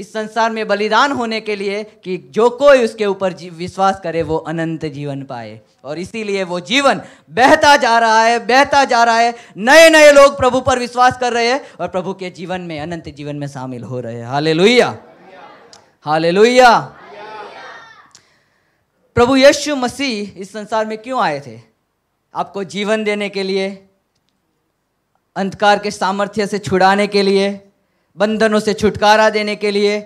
इस संसार में बलिदान होने के लिए कि जो कोई उसके ऊपर विश्वास करे वो अनंत जीवन पाए और इसीलिए वो जीवन बहता जा रहा है बहता जा रहा है नए नए लोग प्रभु पर विश्वास कर रहे हैं और प्रभु के जीवन में अनंत जीवन में शामिल हो रहे हैं हाले हाल प्रभु यीशु मसीह इस संसार में क्यों आए थे आपको जीवन देने के लिए अंधकार के सामर्थ्य से छुड़ाने के लिए बंधनों से छुटकारा देने के लिए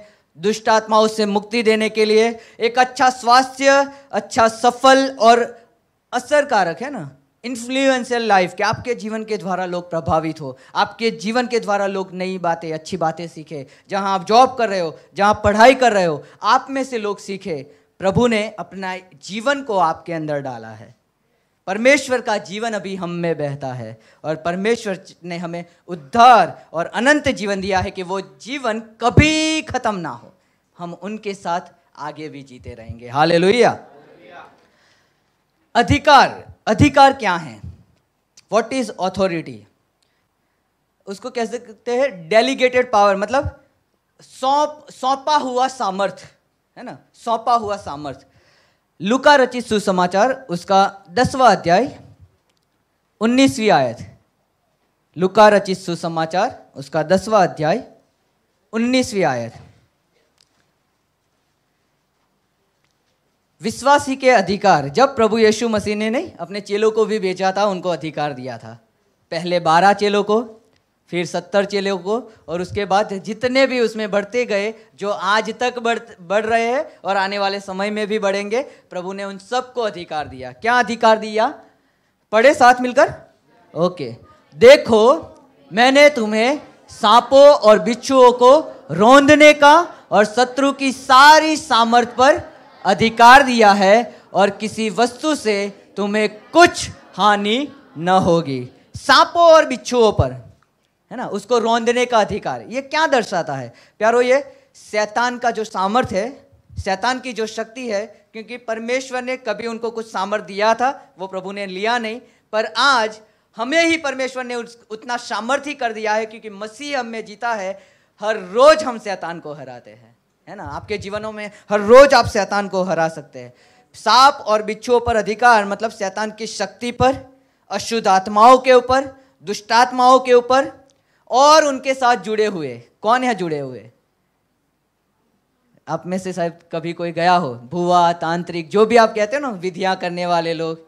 दुष्ट आत्माओं से मुक्ति देने के लिए एक अच्छा स्वास्थ्य अच्छा सफल और असरकारक है ना इन्फ्लुएंशियल लाइफ कि आपके जीवन के द्वारा लोग प्रभावित हो आपके जीवन के द्वारा लोग नई बातें अच्छी बातें सीखे जहां आप जॉब कर रहे हो जहां आप पढ़ाई कर रहे हो आप में से लोग सीखे प्रभु ने अपना जीवन को आपके अंदर डाला है परमेश्वर का जीवन अभी हम में बहता है और परमेश्वर ने हमें उद्धार और अनंत जीवन दिया है कि वो जीवन कभी खत्म ना हो हम उनके साथ आगे भी जीते रहेंगे हाल अधिकार अधिकार क्या है वॉट इज ऑथोरिटी उसको कह सकते हैं डेलीगेटेड पावर मतलब सौंप सौंपा हुआ सामर्थ है ना सौंपा हुआ सामर्थ लुका रचित सुसमाचार उसका दसवा अध्याय उन्नीसवीं आयत लुका रचित सुसमाचार उसका दसवा अध्याय उन्नीसवीं आयत विश्वासी के अधिकार जब प्रभु यीशु मसीह ने नहीं अपने चेलों को भी बेचा था उनको अधिकार दिया था पहले बारह चेलों को फिर सत्तर चेलों को और उसके बाद जितने भी उसमें बढ़ते गए जो आज तक बढ़ बढ़ रहे हैं और आने वाले समय में भी बढ़ेंगे प्रभु ने उन सबको अधिकार दिया क्या अधिकार दिया पढ़े साथ मिलकर ओके देखो मैंने तुम्हें सांपों और बिच्छुओं को रोंदने का और शत्रु की सारी सामर्थ पर अधिकार दिया है और किसी वस्तु से तुम्हें कुछ हानि न होगी सांपों और बिच्छुओं पर है ना उसको रौंदने का अधिकार ये क्या दर्शाता है प्यारो ये शैतान का जो सामर्थ्य है शैतान की जो शक्ति है क्योंकि परमेश्वर ने कभी उनको कुछ सामर्थ दिया था वो प्रभु ने लिया नहीं पर आज हमें ही परमेश्वर ने उतना सामर्थ्य कर दिया है क्योंकि मसीह हमें जीता है हर रोज हम शैतान को हराते हैं है ना आपके जीवनों में हर रोज आप शैतान को हरा सकते हैं सांप और बिच्छुओं पर अधिकार मतलब शैतान की शक्ति पर अशुद्ध आत्माओं के ऊपर दुष्टात्माओं के ऊपर और उनके साथ जुड़े हुए कौन है जुड़े हुए आप में से शायद कभी कोई गया हो भुआ तांत्रिक जो भी आप कहते हो ना विधियां करने वाले लोग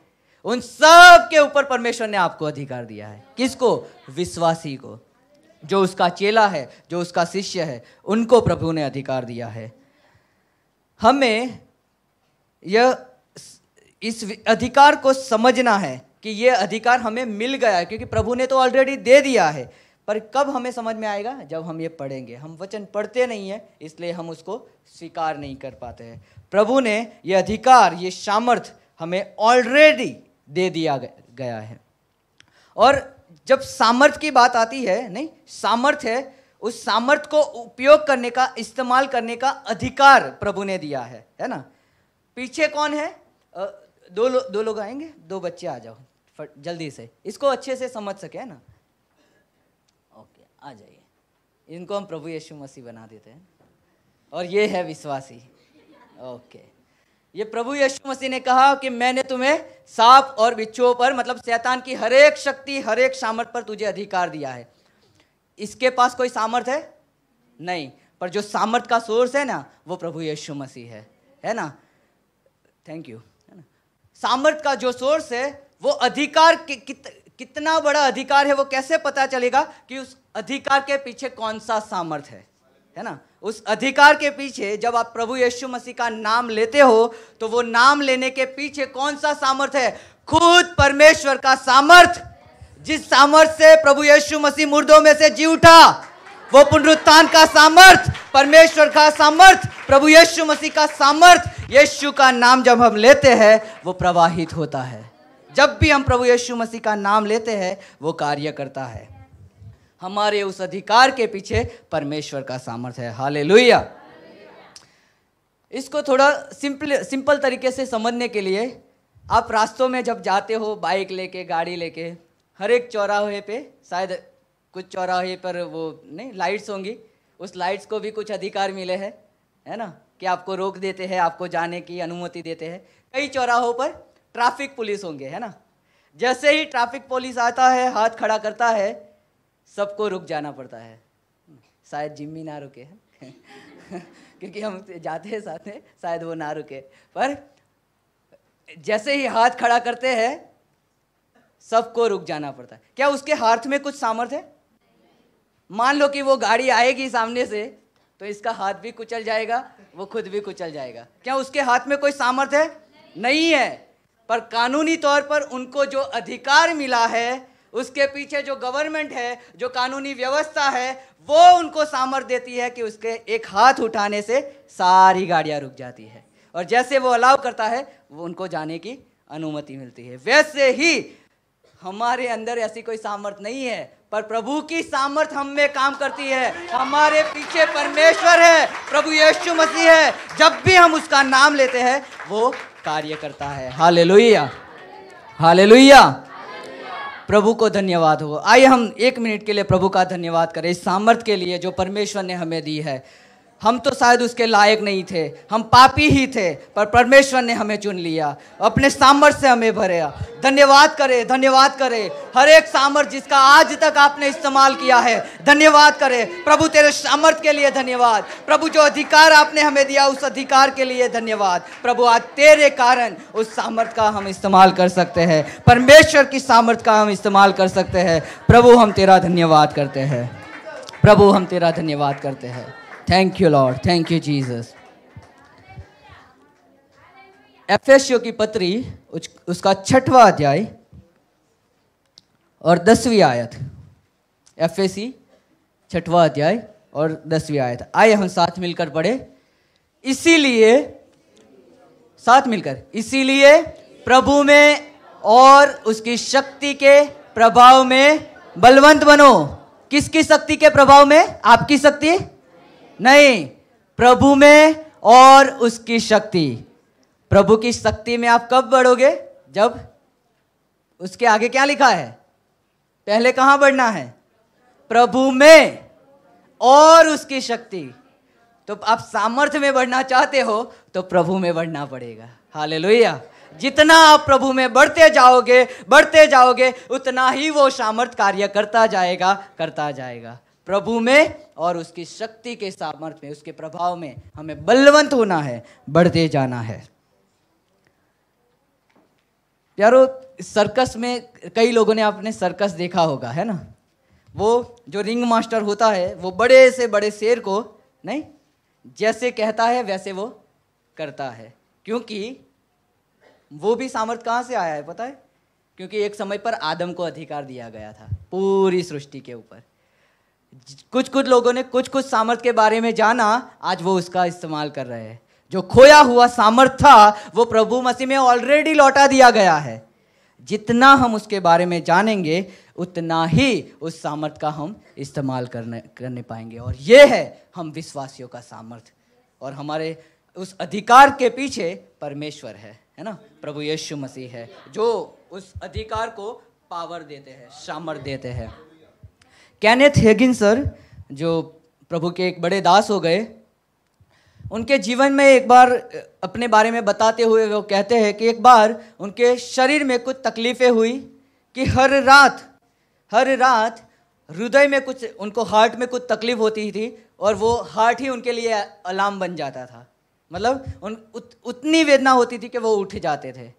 उन सब के ऊपर परमेश्वर ने आपको अधिकार दिया है किसको विश्वासी को जो उसका चेला है जो उसका शिष्य है उनको प्रभु ने अधिकार दिया है हमें यह इस अधिकार को समझना है कि ये अधिकार हमें मिल गया है क्योंकि प्रभु ने तो ऑलरेडी दे दिया है पर कब हमें समझ में आएगा जब हम ये पढ़ेंगे हम वचन पढ़ते नहीं हैं इसलिए हम उसको स्वीकार नहीं कर पाते हैं प्रभु ने ये अधिकार ये सामर्थ्य हमें ऑलरेडी दे दिया गया है और जब सामर्थ्य की बात आती है नहीं सामर्थ्य है उस सामर्थ्य को उपयोग करने का इस्तेमाल करने का अधिकार प्रभु ने दिया है है ना पीछे कौन है दो लो, दो लोग आएंगे दो बच्चे आ जाओ फट जल्दी से इसको अच्छे से समझ सके है ना ओके आ जाइए इनको हम प्रभु यीशु मसीह बना देते हैं और ये है विश्वासी ओके ये प्रभु यीशु मसीह ने कहा कि मैंने तुम्हें सांप और बिच्छुओं पर मतलब शैतान की हर एक शक्ति हर एक सामर्थ पर तुझे अधिकार दिया है इसके पास कोई सामर्थ है नहीं पर जो सामर्थ का सोर्स है ना वो प्रभु यीशु मसीह है है ना थैंक यू है ना सामर्थ का जो सोर्स है वो अधिकार कि, कित, कितना बड़ा अधिकार है वो कैसे पता चलेगा कि उस अधिकार के पीछे कौन सा सामर्थ है है ना उस अधिकार के पीछे जब आप प्रभु यीशु मसीह का नाम लेते हो तो वो नाम लेने के पीछे कौन सा सामर्थ है खुद परमेश्वर का सामर्थ जिस सामर्थ से प्रभु यीशु मसीह मुर्दों में से जी उठा वो पुनरुत्थान का सामर्थ परमेश्वर का सामर्थ प्रभु यीशु मसीह का सामर्थ यीशु का नाम जब हम लेते हैं वो प्रवाहित होता है जब भी हम प्रभु यीशु मसीह का नाम लेते हैं वो कार्य करता है हमारे उस अधिकार के पीछे परमेश्वर का सामर्थ्य है हाले इसको थोड़ा सिंपल सिंपल तरीके से समझने के लिए आप रास्तों में जब जाते हो बाइक लेके गाड़ी लेके हर एक चौराहे पे शायद कुछ चौराहे पर वो नहीं लाइट्स होंगी उस लाइट्स को भी कुछ अधिकार मिले हैं है ना कि आपको रोक देते हैं आपको जाने की अनुमति देते हैं कई चौराहों पर ट्रैफिक पुलिस होंगे है ना जैसे ही ट्रैफिक पुलिस आता है हाथ खड़ा करता है सबको रुक जाना पड़ता है शायद जिम्मी ना रुके क्योंकि हम जाते हैं साथ में शायद वो ना रुके पर जैसे ही हाथ खड़ा करते हैं सबको रुक जाना पड़ता है क्या उसके हाथ में कुछ सामर्थ है मान लो कि वो गाड़ी आएगी सामने से तो इसका हाथ भी कुचल जाएगा वो खुद भी कुचल जाएगा क्या उसके हाथ में कोई सामर्थ है नहीं है पर कानूनी तौर पर उनको जो अधिकार मिला है उसके पीछे जो गवर्नमेंट है जो कानूनी व्यवस्था है वो उनको सामर्थ्य देती है कि उसके एक हाथ उठाने से सारी गाड़ियाँ रुक जाती है और जैसे वो अलाउ करता है वो उनको जाने की अनुमति मिलती है वैसे ही हमारे अंदर ऐसी कोई सामर्थ नहीं है पर प्रभु की सामर्थ हम में काम करती है हमारे पीछे परमेश्वर है प्रभु यीशु मसीह है जब भी हम उसका नाम लेते हैं वो कार्य करता है हालेलुया हालेलुया प्रभु को धन्यवाद हो आइए हम एक मिनट के लिए प्रभु का धन्यवाद करें इस सामर्थ्य के लिए जो परमेश्वर ने हमें दी है हम तो शायद उसके लायक नहीं थे हम पापी ही थे पर परमेश्वर ने हमें चुन लिया अपने सामर्थ्य से हमें भरया धन्यवाद करे धन्यवाद करे हर एक सामर्थ्य जिसका आज तक आपने इस्तेमाल किया है धन्यवाद करे प्रभु तेरे सामर्थ्य के लिए धन्यवाद प्रभु जो अधिकार आपने हमें दिया उस अधिकार के लिए धन्यवाद प्रभु आज तेरे कारण उस सामर्थ्य का हम इस्तेमाल कर सकते हैं परमेश्वर की सामर्थ्य का हम इस्तेमाल कर सकते हैं प्रभु हम तेरा धन्यवाद करते हैं प्रभु हम तेरा धन्यवाद करते हैं thank you Lord thank you Jesus एफएसओ की पत्री उसका छठवा अध्याय और दसवीं आयत एफ छठवा अध्याय और दसवीं आयत आए हम साथ मिलकर पढ़े इसीलिए साथ मिलकर इसीलिए प्रभु में और उसकी शक्ति के प्रभाव में बलवंत बनो किसकी शक्ति के प्रभाव में आपकी शक्ति नहीं प्रभु में और उसकी शक्ति प्रभु की शक्ति में आप कब बढ़ोगे जब उसके आगे क्या लिखा है पहले कहाँ बढ़ना है प्रभु में और उसकी शक्ति तो आप सामर्थ्य में बढ़ना चाहते हो तो प्रभु में बढ़ना पड़ेगा हाले जितना आप प्रभु में बढ़ते जाओगे बढ़ते जाओगे उतना ही वो सामर्थ कार्य करता जाएगा करता जाएगा प्रभु में और उसकी शक्ति के सामर्थ्य में उसके प्रभाव में हमें बलवंत होना है बढ़ते जाना है प्यारो सर्कस में कई लोगों ने आपने सर्कस देखा होगा है ना वो जो रिंग मास्टर होता है वो बड़े से बड़े शेर को नहीं जैसे कहता है वैसे वो करता है क्योंकि वो भी सामर्थ्य कहाँ से आया है पता है क्योंकि एक समय पर आदम को अधिकार दिया गया था पूरी सृष्टि के ऊपर कुछ कुछ लोगों ने कुछ कुछ सामर्थ्य के बारे में जाना आज वो उसका इस्तेमाल कर रहे हैं जो खोया हुआ सामर्थ था वो प्रभु मसीह में ऑलरेडी लौटा दिया गया है जितना हम उसके बारे में जानेंगे उतना ही उस सामर्थ का हम इस्तेमाल करने करने पाएंगे और ये है हम विश्वासियों का सामर्थ और हमारे उस अधिकार के पीछे परमेश्वर है है ना प्रभु यीशु मसीह है जो उस अधिकार को पावर देते हैं सामर्थ देते हैं कैनेथ हेगिन सर जो प्रभु के एक बड़े दास हो गए उनके जीवन में एक बार अपने बारे में बताते हुए वो कहते हैं कि एक बार उनके शरीर में कुछ तकलीफ़ें हुई कि हर रात हर रात हृदय में कुछ उनको हार्ट में कुछ तकलीफ होती थी और वो हार्ट ही उनके लिए अलार्म बन जाता था मतलब उन उत, उतनी वेदना होती थी कि वो उठ जाते थे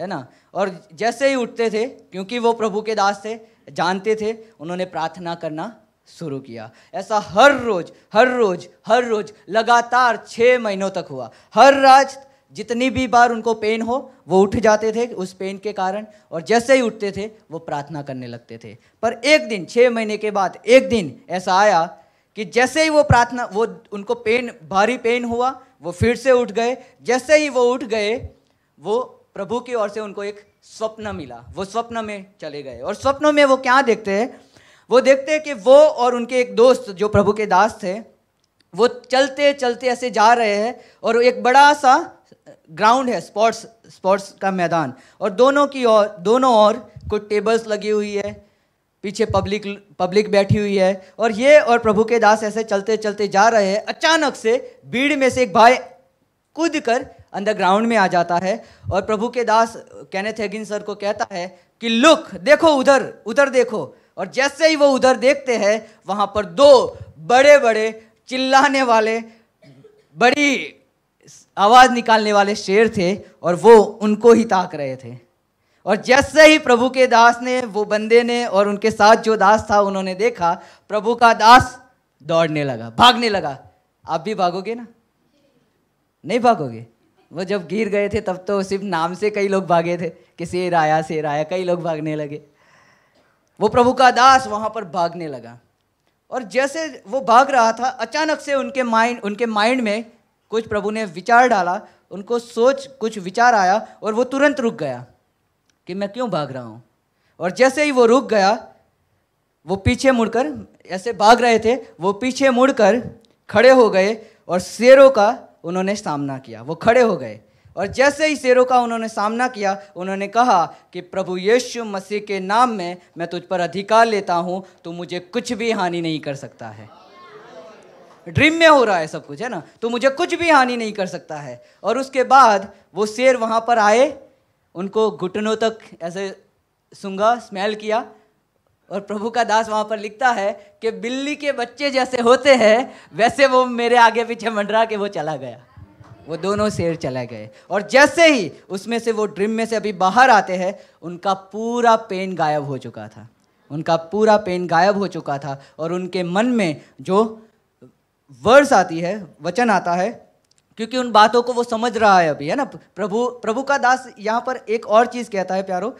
है ना और जैसे ही उठते थे क्योंकि वो प्रभु के दास थे जानते थे उन्होंने प्रार्थना करना शुरू किया ऐसा हर रोज हर रोज हर रोज लगातार छः महीनों तक हुआ हर रात जितनी भी बार उनको पेन हो वो उठ जाते थे उस पेन के कारण और जैसे ही उठते थे वो प्रार्थना करने लगते थे पर एक दिन छः महीने के बाद एक दिन ऐसा आया कि जैसे ही वो प्रार्थना वो उनको पेन भारी पेन हुआ वो फिर से उठ गए जैसे ही वो उठ गए वो प्रभु की ओर से उनको एक स्वप्न मिला वो स्वप्न में चले गए और स्वप्नों में वो क्या देखते हैं वो देखते हैं कि वो और उनके एक दोस्त जो प्रभु के दास थे वो चलते चलते ऐसे जा रहे हैं और एक बड़ा सा ग्राउंड है स्पोर्ट्स स्पोर्ट्स का मैदान और दोनों की ओर दोनों ओर कुछ टेबल्स लगी हुई है पीछे पब्लिक पब्लिक बैठी हुई है और ये और प्रभु के दास ऐसे चलते चलते जा रहे हैं अचानक से भीड़ में से एक भाई कूद कर अंडरग्राउंड में आ जाता है और प्रभु के दास कैनेथ हेगिन सर को कहता है कि लुक देखो उधर उधर देखो और जैसे ही वो उधर देखते हैं वहाँ पर दो बड़े बड़े चिल्लाने वाले बड़ी आवाज़ निकालने वाले शेर थे और वो उनको ही ताक रहे थे और जैसे ही प्रभु के दास ने वो बंदे ने और उनके साथ जो दास था उन्होंने देखा प्रभु का दास दौड़ने लगा भागने लगा आप भी भागोगे ना नहीं भागोगे वो जब गिर गए थे तब तो सिर्फ नाम से कई लोग भागे थे कि शेर आया शेर आया कई लोग भागने लगे वो प्रभु का दास वहाँ पर भागने लगा और जैसे वो भाग रहा था अचानक से उनके माइंड उनके माइंड में कुछ प्रभु ने विचार डाला उनको सोच कुछ विचार आया और वो तुरंत रुक गया कि मैं क्यों भाग रहा हूँ और जैसे ही वो रुक गया वो पीछे मुड़कर ऐसे भाग रहे थे वो पीछे मुड़कर खड़े हो गए और शेरों का उन्होंने सामना किया वो खड़े हो गए और जैसे ही शेरों का उन्होंने सामना किया उन्होंने कहा कि प्रभु यीशु मसीह के नाम में मैं तुझ पर अधिकार लेता हूँ तो मुझे कुछ भी हानि नहीं कर सकता है ड्रीम में हो रहा है सब कुछ है ना तो मुझे कुछ भी हानि नहीं कर सकता है और उसके बाद वो शेर वहाँ पर आए उनको घुटनों तक ऐसे सूंगा स्मेल किया और प्रभु का दास वहाँ पर लिखता है कि बिल्ली के बच्चे जैसे होते हैं वैसे वो मेरे आगे पीछे मंडरा के वो चला गया वो दोनों शेर चले गए और जैसे ही उसमें से वो ड्रीम में से अभी बाहर आते हैं उनका पूरा पेन गायब हो चुका था उनका पूरा पेन गायब हो चुका था और उनके मन में जो वर्स आती है वचन आता है क्योंकि उन बातों को वो समझ रहा है अभी है ना प्रभु प्रभु का दास यहाँ पर एक और चीज़ कहता है प्यारो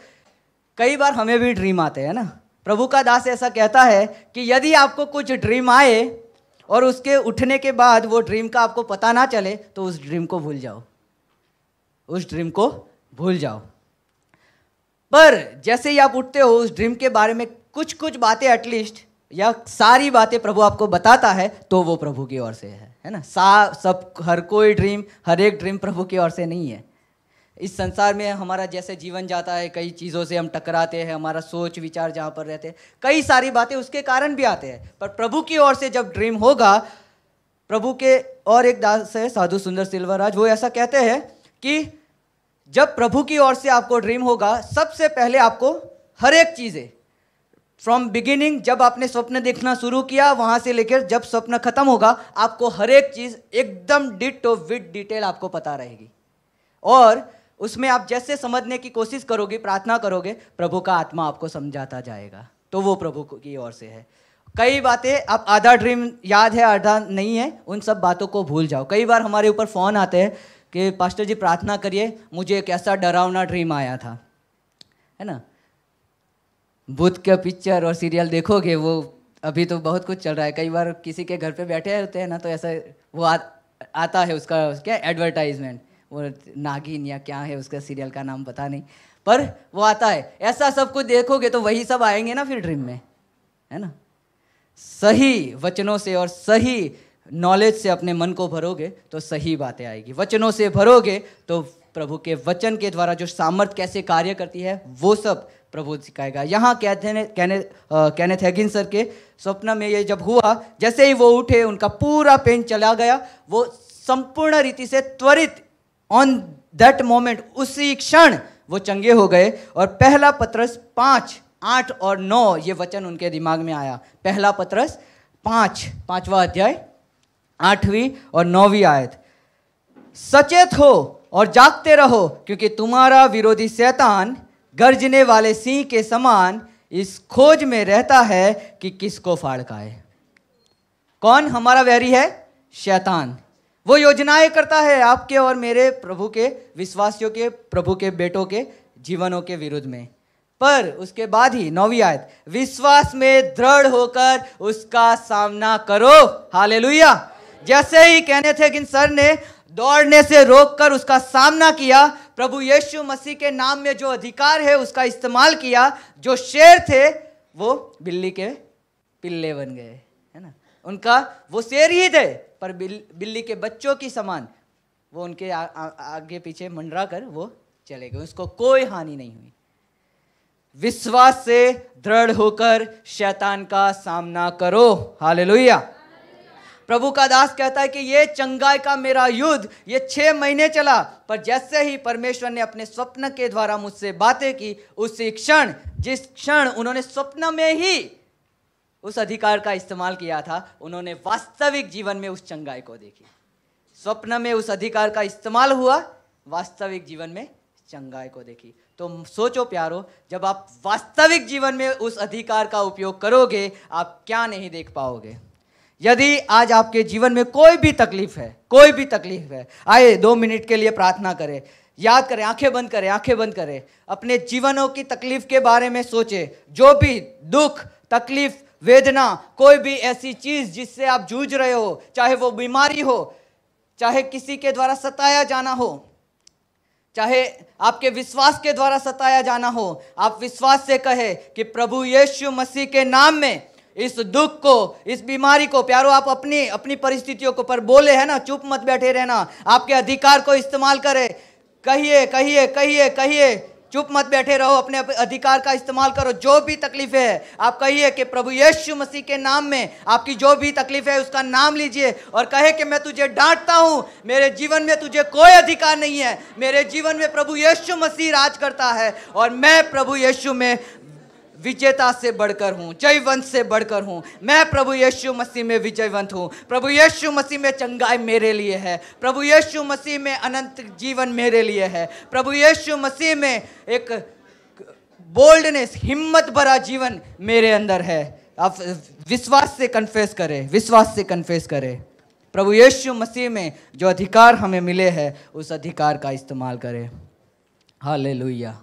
कई बार हमें भी ड्रीम आते हैं ना प्रभु का दास ऐसा कहता है कि यदि आपको कुछ ड्रीम आए और उसके उठने के बाद वो ड्रीम का आपको पता ना चले तो उस ड्रीम को भूल जाओ उस ड्रीम को भूल जाओ पर जैसे ही आप उठते हो उस ड्रीम के बारे में कुछ कुछ बातें एटलीस्ट या सारी बातें प्रभु आपको बताता है तो वो प्रभु की ओर से है है ना सा सब हर कोई ड्रीम हर एक ड्रीम प्रभु की ओर से नहीं है इस संसार में हमारा जैसे जीवन जाता है कई चीज़ों से हम टकराते हैं हमारा सोच विचार जहाँ पर रहते हैं कई सारी बातें उसके कारण भी आते हैं पर प्रभु की ओर से जब ड्रीम होगा प्रभु के और एक दास है साधु सुंदर सिल्वराज वो ऐसा कहते हैं कि जब प्रभु की ओर से आपको ड्रीम होगा सबसे पहले आपको हर एक चीज़ें फ्रॉम बिगिनिंग जब आपने स्वप्न देखना शुरू किया वहाँ से लेकर जब स्वप्न खत्म होगा आपको हर एक चीज़ एकदम डिट टू विथ डिटेल आपको पता रहेगी और उसमें आप जैसे समझने की कोशिश करोगे प्रार्थना करोगे प्रभु का आत्मा आपको समझाता जाएगा तो वो प्रभु की ओर से है कई बातें आप आधा ड्रीम याद है आधा नहीं है उन सब बातों को भूल जाओ कई बार हमारे ऊपर फ़ोन आते हैं कि पास्टर जी प्रार्थना करिए मुझे एक ऐसा डरावना ड्रीम आया था है ना बुद्ध का पिक्चर और सीरियल देखोगे वो अभी तो बहुत कुछ चल रहा है कई बार किसी के घर पे बैठे होते हैं ना तो ऐसा वो आ, आता है उसका क्या एडवर्टाइजमेंट वो नागिन या क्या है उसका सीरियल का नाम पता नहीं पर वो आता है ऐसा सब कुछ देखोगे तो वही सब आएंगे ना फिर ड्रीम में है ना सही वचनों से और सही नॉलेज से अपने मन को भरोगे तो सही बातें आएगी वचनों से भरोगे तो प्रभु के वचन के द्वारा जो सामर्थ कैसे कार्य करती है वो सब प्रभु सिखाएगा यहाँ कहते कहने कहने थेगिन सर के स्वप्न में ये जब हुआ जैसे ही वो उठे उनका पूरा पेन चला गया वो संपूर्ण रीति से त्वरित ऑन दैट मोमेंट उसी क्षण वो चंगे हो गए और पहला पत्रस पांच आठ और नौ ये वचन उनके दिमाग में आया पहला पत्रस पांच पांचवा अध्याय आठवीं और नौवीं आयत सचेत हो और जागते रहो क्योंकि तुम्हारा विरोधी शैतान गर्जने वाले सिंह के समान इस खोज में रहता है कि किसको फाड़काए कौन हमारा वैरी है शैतान वो योजनाएं करता है आपके और मेरे प्रभु के विश्वासियों के प्रभु के बेटों के जीवनों के विरुद्ध में पर उसके बाद ही नौवीं आयत विश्वास में दृढ़ होकर उसका सामना करो हाले जैसे ही कहने थे कि सर ने दौड़ने से रोककर उसका सामना किया प्रभु यीशु मसीह के नाम में जो अधिकार है उसका इस्तेमाल किया जो शेर थे वो बिल्ली के पिल्ले बन गए है ना उनका वो शेर ही थे पर बिल, बिल्ली के बच्चों की समान वो उनके आ, आ, आगे पीछे मंडरा कर वो चले गए उसको कोई हानि नहीं हुई विश्वास से दृढ़ होकर शैतान का सामना करो हाले प्रभु का दास कहता है कि ये चंगाई का मेरा युद्ध ये छह महीने चला पर जैसे ही परमेश्वर ने अपने स्वप्न के द्वारा मुझसे बातें की उसी क्षण जिस क्षण उन्होंने स्वप्न में ही उस अधिकार का इस्तेमाल किया था उन्होंने वास्तविक जीवन में उस चंगाई को देखी स्वप्न में उस अधिकार का इस्तेमाल हुआ वास्तविक जीवन में चंगाई को देखी तो सोचो प्यारो जब आप वास्तविक जीवन में उस अधिकार का उपयोग करोगे आप क्या नहीं देख पाओगे यदि आज आपके जीवन में कोई भी तकलीफ है कोई भी तकलीफ है आए दो मिनट के लिए प्रार्थना करें याद करें आंखें बंद करें आंखें बंद करें अपने जीवनों की तकलीफ के बारे में सोचें जो भी दुख तकलीफ वेदना कोई भी ऐसी चीज़ जिससे आप जूझ रहे हो चाहे वो बीमारी हो चाहे किसी के द्वारा सताया जाना हो चाहे आपके विश्वास के द्वारा सताया जाना हो आप विश्वास से कहे कि प्रभु यीशु मसीह के नाम में इस दुख को इस बीमारी को प्यारो आप अपनी अपनी परिस्थितियों को पर बोले है ना चुप मत बैठे रहना आपके अधिकार को इस्तेमाल करें कहिए कहिए कहिए कहिए चुप मत बैठे रहो अपने अधिकार का इस्तेमाल करो जो भी तकलीफ है आप कहिए कि प्रभु यीशु मसीह के नाम में आपकी जो भी तकलीफ है उसका नाम लीजिए और कहे कि मैं तुझे डांटता हूँ मेरे जीवन में तुझे कोई अधिकार नहीं है मेरे जीवन में प्रभु यीशु मसीह राज करता है और मैं प्रभु यीशु में विजेता से बढ़कर हूँ जयवंत से बढ़कर हूँ मैं प्रभु यीशु मसीह में विजयवंत हूँ प्रभु यीशु मसीह में चंगाई मेरे लिए है प्रभु यीशु मसीह में अनंत जीवन मेरे लिए है प्रभु यीशु मसीह में एक बोल्डनेस हिम्मत भरा जीवन मेरे अंदर है आप विश्वास से कन्फेस करें विश्वास से कन्फेस करें प्रभु यीशु मसीह में जो अधिकार हमें मिले हैं उस अधिकार का इस्तेमाल करें हालेलुया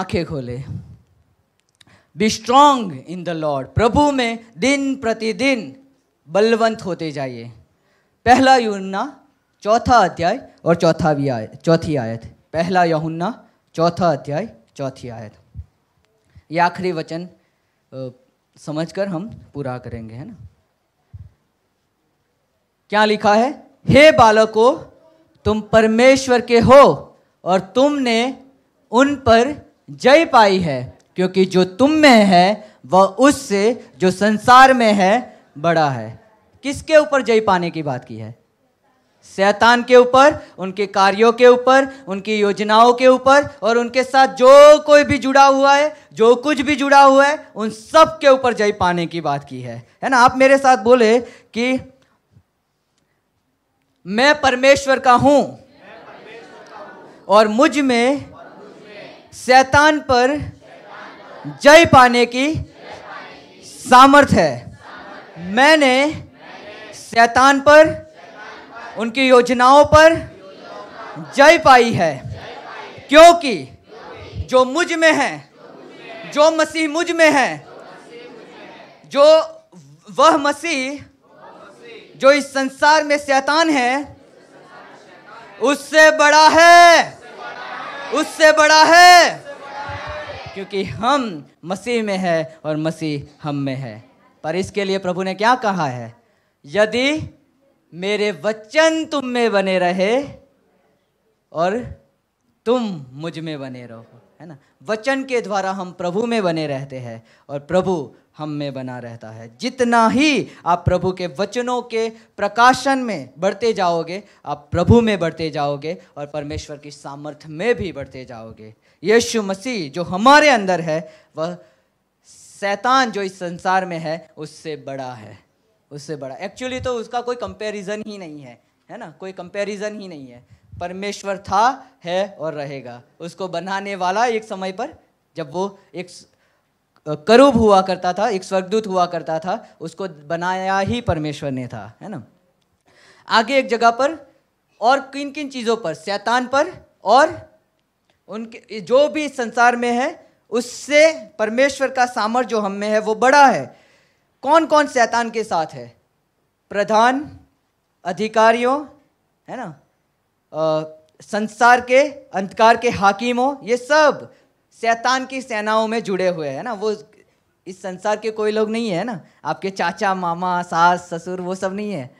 आंखें खोले be strong in the Lord प्रभु में दिन प्रतिदिन बलवंत होते जाइए पहला यूना चौथा अध्याय और चौथा भी आय चौथी आयत पहला यहुन्ना चौथा अध्याय चौथी आयत ये आखिरी वचन समझकर हम पूरा करेंगे है ना क्या लिखा है हे बालकों तुम परमेश्वर के हो और तुमने उन पर जय पाई है क्योंकि जो तुम में है वह उससे जो संसार में है बड़ा है किसके ऊपर जय पाने की बात की है शैतान के ऊपर उनके कार्यों के ऊपर उनकी योजनाओं के ऊपर और उनके साथ जो कोई भी जुड़ा हुआ है जो कुछ भी जुड़ा हुआ है उन सब के ऊपर जय पाने की बात की है है ना आप मेरे साथ बोले कि मैं परमेश्वर का हूं और मुझ में शैतान पर जय पाने की सामर्थ है मैंने शैतान पर उनकी योजनाओं पर जय पाई है क्योंकि जो मुझ में है जो मसीह मुझ में है जो वह मसीह जो इस संसार में शैतान है उससे बड़ा है उससे बड़ा है क्योंकि हम मसीह में है और मसीह हम में है पर इसके लिए प्रभु ने क्या कहा है यदि मेरे वचन तुम में बने रहे और तुम मुझ में बने रहो है ना वचन के द्वारा हम प्रभु में बने रहते हैं और प्रभु हम में बना रहता है जितना ही आप प्रभु के वचनों के प्रकाशन में बढ़ते जाओगे आप प्रभु में बढ़ते जाओगे और परमेश्वर की सामर्थ्य में भी बढ़ते जाओगे यीशु मसीह जो हमारे अंदर है वह शैतान जो इस संसार में है उससे बड़ा है उससे बड़ा एक्चुअली तो उसका कोई कंपैरिजन ही नहीं है है ना कोई कंपैरिजन ही नहीं है परमेश्वर था है और रहेगा उसको बनाने वाला एक समय पर जब वो एक करूब हुआ करता था एक स्वर्गदूत हुआ करता था उसको बनाया ही परमेश्वर ने था है ना आगे एक जगह पर और किन किन चीज़ों पर शैतान पर और उनके जो भी संसार में है उससे परमेश्वर का सामर्थ जो हम में है वो बड़ा है कौन कौन शैतान के साथ है प्रधान अधिकारियों है ना आ, संसार के अंधकार के हाकिमों ये सब शैतान की सेनाओं में जुड़े हुए हैं ना वो इस संसार के कोई लोग नहीं है ना आपके चाचा मामा सास ससुर वो सब नहीं है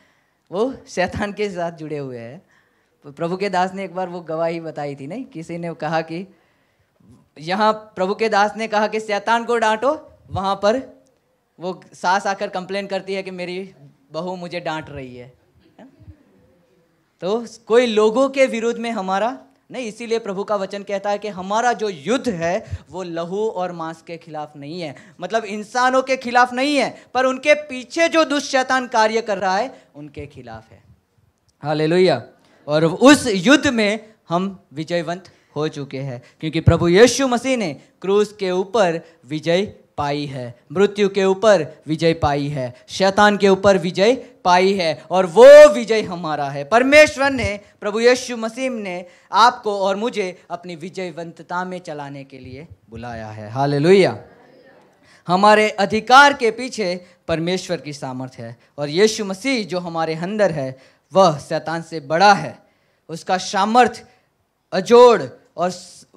वो शैतान के साथ जुड़े हुए हैं प्रभु के दास ने एक बार वो गवाही बताई थी नहीं किसी ने कहा कि यहाँ प्रभु के दास ने कहा कि शैतान को डांटो वहाँ पर वो सास आकर कंप्लेन करती है कि मेरी बहू मुझे डांट रही है तो कोई लोगों के विरुद्ध में हमारा नहीं इसीलिए प्रभु का वचन कहता है कि हमारा जो युद्ध है वो लहू और मांस के खिलाफ नहीं है मतलब इंसानों के खिलाफ नहीं है पर उनके पीछे जो दुष्शैतान कार्य कर रहा है उनके खिलाफ है हालेलुया और उस युद्ध में हम विजयवंत हो चुके हैं क्योंकि प्रभु यीशु मसीह ने क्रूस के ऊपर विजय पाई है मृत्यु के ऊपर विजय पाई है शैतान के ऊपर विजय पाई है और वो विजय हमारा है परमेश्वर ने प्रभु यीशु मसीह ने आपको और मुझे अपनी विजयवंतता में चलाने के लिए बुलाया है हाल हमारे अधिकार के पीछे परमेश्वर की सामर्थ है और यीशु मसीह जो हमारे अंदर है वह शैतान से बड़ा है उसका सामर्थ अजोड़ और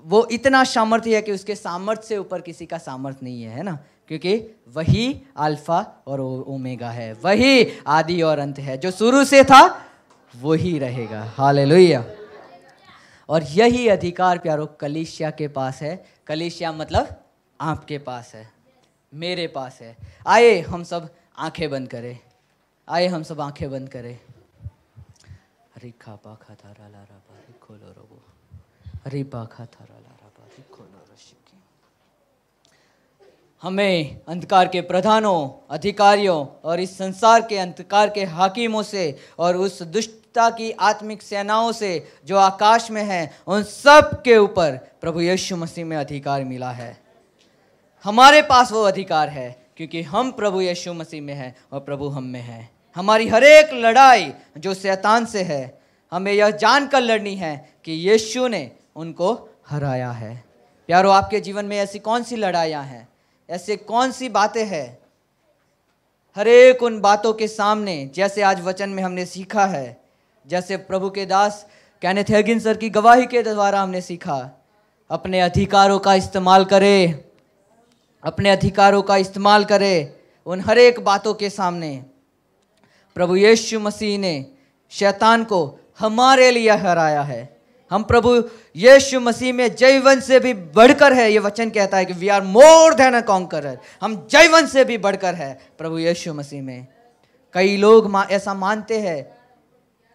वो इतना सामर्थ्य है कि उसके सामर्थ्य से ऊपर किसी का सामर्थ्य नहीं है है ना क्योंकि वही अल्फा और ओमेगा है वही आदि और अंत है जो शुरू से था वही रहेगा हाल और यही अधिकार प्यारो कलिशिया के पास है कलिशिया मतलब आपके पास है मेरे पास है आए हम सब आंखें बंद करें आए हम सब आंखें बंद करें रिखा पाखा था रा खोलो रोबो हमें अंधकार के प्रधानों अधिकारियों और इस संसार के अंधकार के हाकिमों से और उस दुष्टता की आत्मिक सेनाओं से जो आकाश में है उन सब के ऊपर प्रभु यीशु मसीह में अधिकार मिला है हमारे पास वो अधिकार है क्योंकि हम प्रभु यीशु मसीह में हैं और प्रभु हम में है हमारी हर एक लड़ाई जो शैतान से है हमें यह जानकर लड़नी है कि यीशु ने उनको हराया है प्यारो आपके जीवन में ऐसी कौन सी लड़ाइयाँ हैं ऐसे कौन सी बातें हैं हरेक उन बातों के सामने जैसे आज वचन में हमने सीखा है जैसे प्रभु के दास कैनेथ हेगिन सर की गवाही के द्वारा हमने सीखा अपने अधिकारों का इस्तेमाल करें अपने अधिकारों का इस्तेमाल करें उन हर एक बातों के सामने प्रभु यीशु मसीह ने शैतान को हमारे लिए हराया है हम प्रभु यीशु मसीह में जैवन से भी बढ़कर है ये वचन कहता है कि we are more than a conqueror हम जैवन से भी बढ़कर है प्रभु यीशु मसीह में कई लोग मा, ऐसा मानते हैं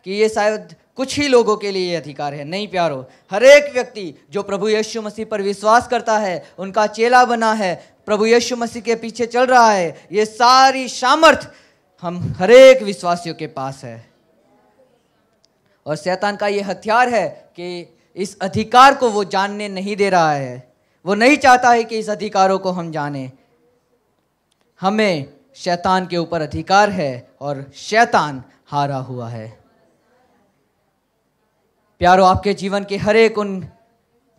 कि ये शायद कुछ ही लोगों के लिए ये अधिकार है नहीं प्यारो हर एक व्यक्ति जो प्रभु यीशु मसीह पर विश्वास करता है उनका चेला बना है प्रभु यीशु मसीह के पीछे चल रहा है ये सारी सामर्थ हम हरेक विश्वासियों के पास है और शैतान का ये हथियार है कि इस अधिकार को वो जानने नहीं दे रहा है वो नहीं चाहता है कि इस अधिकारों को हम जाने हमें शैतान के ऊपर अधिकार है और शैतान हारा हुआ है प्यारो आपके जीवन के हर एक उन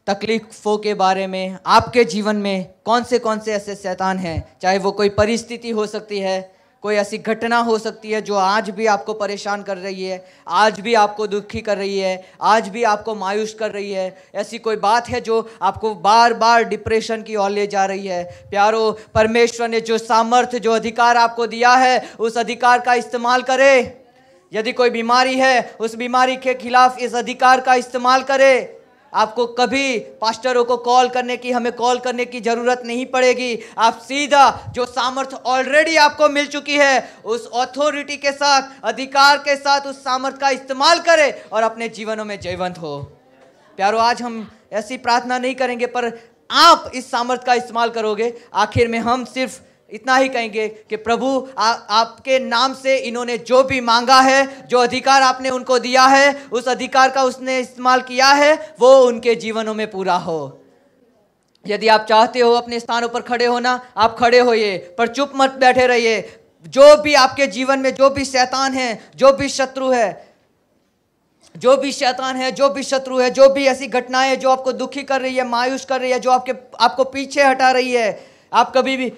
तकलीफों के बारे में आपके जीवन में कौन से कौन से ऐसे शैतान हैं चाहे वो कोई परिस्थिति हो सकती है कोई ऐसी घटना हो सकती है जो आज भी आपको परेशान कर रही है आज भी आपको दुखी कर रही है आज भी आपको मायूस कर रही है ऐसी कोई बात है जो आपको बार बार डिप्रेशन की ओर ले जा रही है प्यारो परमेश्वर ने जो सामर्थ्य जो अधिकार आपको दिया है उस अधिकार का इस्तेमाल करें यदि कोई बीमारी है उस बीमारी के खिलाफ इस अधिकार का इस्तेमाल करें आपको कभी पास्टरों को कॉल करने की हमें कॉल करने की ज़रूरत नहीं पड़ेगी आप सीधा जो सामर्थ्य ऑलरेडी आपको मिल चुकी है उस ऑथोरिटी के साथ अधिकार के साथ उस सामर्थ्य का इस्तेमाल करें और अपने जीवनों में जयवंत हो प्यारो आज हम ऐसी प्रार्थना नहीं करेंगे पर आप इस सामर्थ्य का इस्तेमाल करोगे आखिर में हम सिर्फ़ इतना ही कहेंगे कि प्रभु आ, आपके नाम से इन्होंने जो भी मांगा है जो अधिकार आपने उनको दिया है उस अधिकार का उसने इस्तेमाल किया है वो उनके जीवनों में पूरा हो यदि आप चाहते हो अपने स्थानों पर खड़े होना आप खड़े होइए पर चुप मत बैठे रहिए जो भी आपके जीवन में जो भी शैतान है जो भी शत्रु है जो भी शैतान है जो भी शत्रु है जो भी ऐसी घटनाएं जो आपको दुखी कर रही है मायूस कर रही है जो आपके आपको पीछे हटा रही है आप कभी भी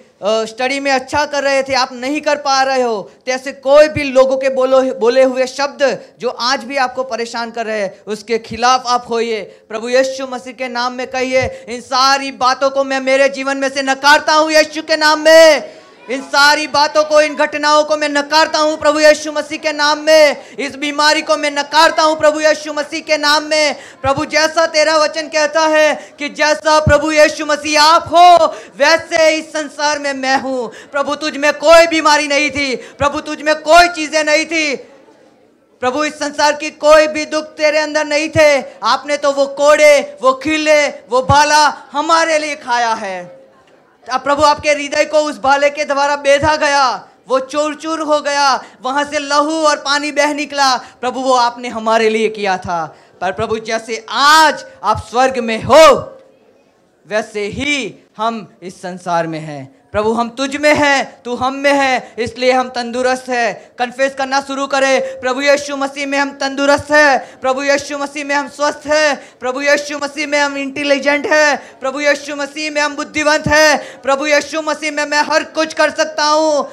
स्टडी में अच्छा कर रहे थे आप नहीं कर पा रहे हो तो ऐसे कोई भी लोगों के बोलो बोले हुए शब्द जो आज भी आपको परेशान कर रहे हैं उसके खिलाफ आप होइए प्रभु यीशु मसीह के नाम में कहिए इन सारी बातों को मैं मेरे जीवन में से नकारता हूँ यीशु के नाम में इन सारी बातों को इन घटनाओं को मैं नकारता हूँ प्रभु यीशु मसीह के नाम में इस बीमारी को मैं नकारता हूँ प्रभु यीशु मसीह के नाम में प्रभु जैसा तेरा वचन कहता है कि जैसा प्रभु यीशु मसीह आप हो वैसे इस संसार में मैं हूँ प्रभु तुझ में कोई बीमारी नहीं थी प्रभु तुझ में कोई चीज़ें नहीं थी प्रभु इस संसार की कोई भी दुख तेरे अंदर नहीं थे आपने तो वो कोड़े वो खिले वो भाला हमारे लिए खाया है प्रभु आपके हृदय को उस भाले के द्वारा बेधा गया वो चूर चूर हो गया वहाँ से लहू और पानी बह निकला प्रभु वो आपने हमारे लिए किया था पर प्रभु जैसे आज आप स्वर्ग में हो वैसे ही हम इस संसार में हैं प्रभु हम तुझ में हैं तू हम में है इसलिए हम तंदुरुस्त हैं कन्फेस करना शुरू करें प्रभु यीशु मसीह में हम तंदुरुस्त हैं प्रभु यीशु मसीह में हम स्वस्थ हैं प्रभु यीशु मसीह में हम इंटेलिजेंट हैं प्रभु यीशु मसीह में हम बुद्धिवंत हैं प्रभु यीशु मसीह में मैं हर कुछ कर सकता हूँ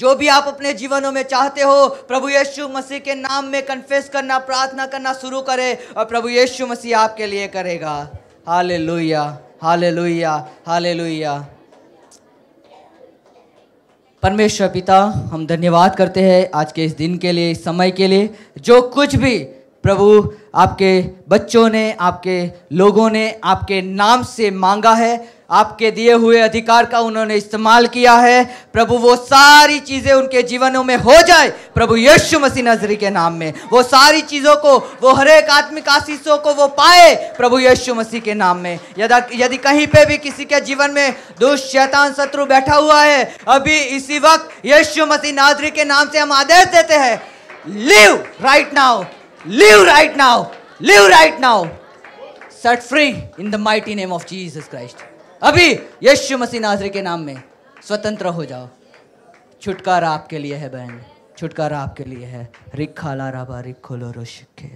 जो भी आप अपने जीवनों में चाहते हो प्रभु यीशु मसीह के नाम में कन्फेस करना प्रार्थना करना शुरू करें और प्रभु यीशु मसीह आपके लिए करेगा हाले लोहिया हाले लोहिया हाले लोहिया परमेश्वर पिता हम धन्यवाद करते हैं आज के इस दिन के लिए इस समय के लिए जो कुछ भी प्रभु आपके बच्चों ने आपके लोगों ने आपके नाम से मांगा है आपके दिए हुए अधिकार का उन्होंने इस्तेमाल किया है प्रभु वो सारी चीज़ें उनके जीवनों में हो जाए प्रभु यीशु मसीह नजरी के नाम में वो सारी चीज़ों को वो हर एक आत्मिक आशीषों को वो पाए प्रभु यीशु मसीह के नाम में यदा यदि कहीं पे भी किसी के जीवन में दुष्ट शैतान शत्रु बैठा हुआ है अभी इसी वक्त यीशु मसीह नाजरी के नाम से हम आदेश देते हैं leave right now leave right now leave right now set free in the mighty name of Jesus Christ अभी यशु मसीह नाजरे के नाम में स्वतंत्र हो जाओ छुटकारा आपके लिए है बहन छुटकारा आपके लिए है रिखा ला रा रिखो लो रोशिके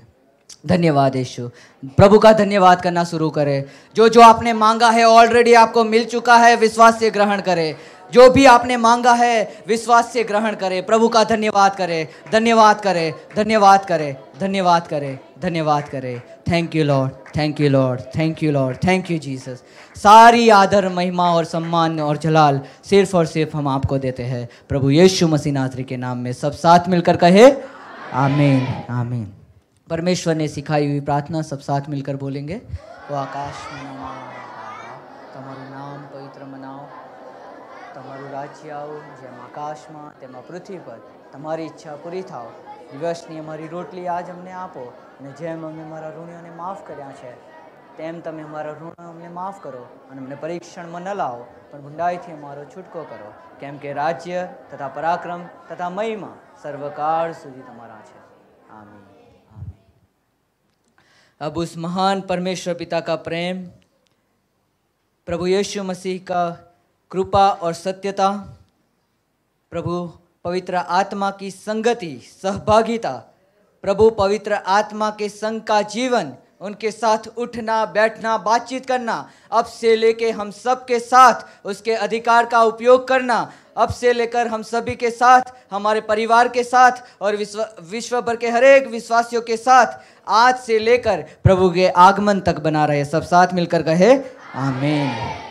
धन्यवाद यशु प्रभु का धन्यवाद करना शुरू करें जो जो आपने मांगा है ऑलरेडी आपको मिल चुका है विश्वास से ग्रहण करें जो भी आपने मांगा है विश्वास से ग्रहण करें प्रभु का धन्यवाद करें धन्यवाद करें धन्यवाद करें धन्यवाद करें धन्यवाद करें thank you Lord thank you Lord thank you Lord thank you Jesus सारी आदर महिमा और सम्मान और जलाल सिर्फ और सिर्फ हम आपको देते हैं प्रभु यीशु मसीह नाजरी के नाम में सब साथ मिलकर कहे आमीन आमीन परमेश्वर ने सिखाई हुई प्रार्थना सब साथ मिलकर बोलेंगे वो आकाश में તમારું નામ પવિત્ર મનાવો તમારું રાજ્ય આવો જેમ આકાશમાં તેમાં પૃથ્વી તેમ તમે અમારા ઋણ અમને માફ કરો અને અમને પરીક્ષણમાં ન લાવો પણ ભૂંડાઈથી અમારો છૂટકો કરો કેમ કે રાજ્ય તથા પરાક્રમ તથા મહિમા સર્વકાળ સુધી તમારા છે આમીન આમીન अब उस महान परमेश्वर पिता का प्रेम प्रभु यीशु मसीह का कृपा और सत्यता प्रभु पवित्र आत्मा की संगति सहभागिता प्रभु पवित्र आत्मा के संग का जीवन उनके साथ उठना बैठना बातचीत करना अब से लेके हम सब के साथ उसके अधिकार का उपयोग करना अब से लेकर हम सभी के साथ हमारे परिवार के साथ और विश्व विश्व भर के हरेक विश्वासियों के साथ आज से लेकर प्रभु के आगमन तक बना रहे सब साथ मिलकर कहे आमीन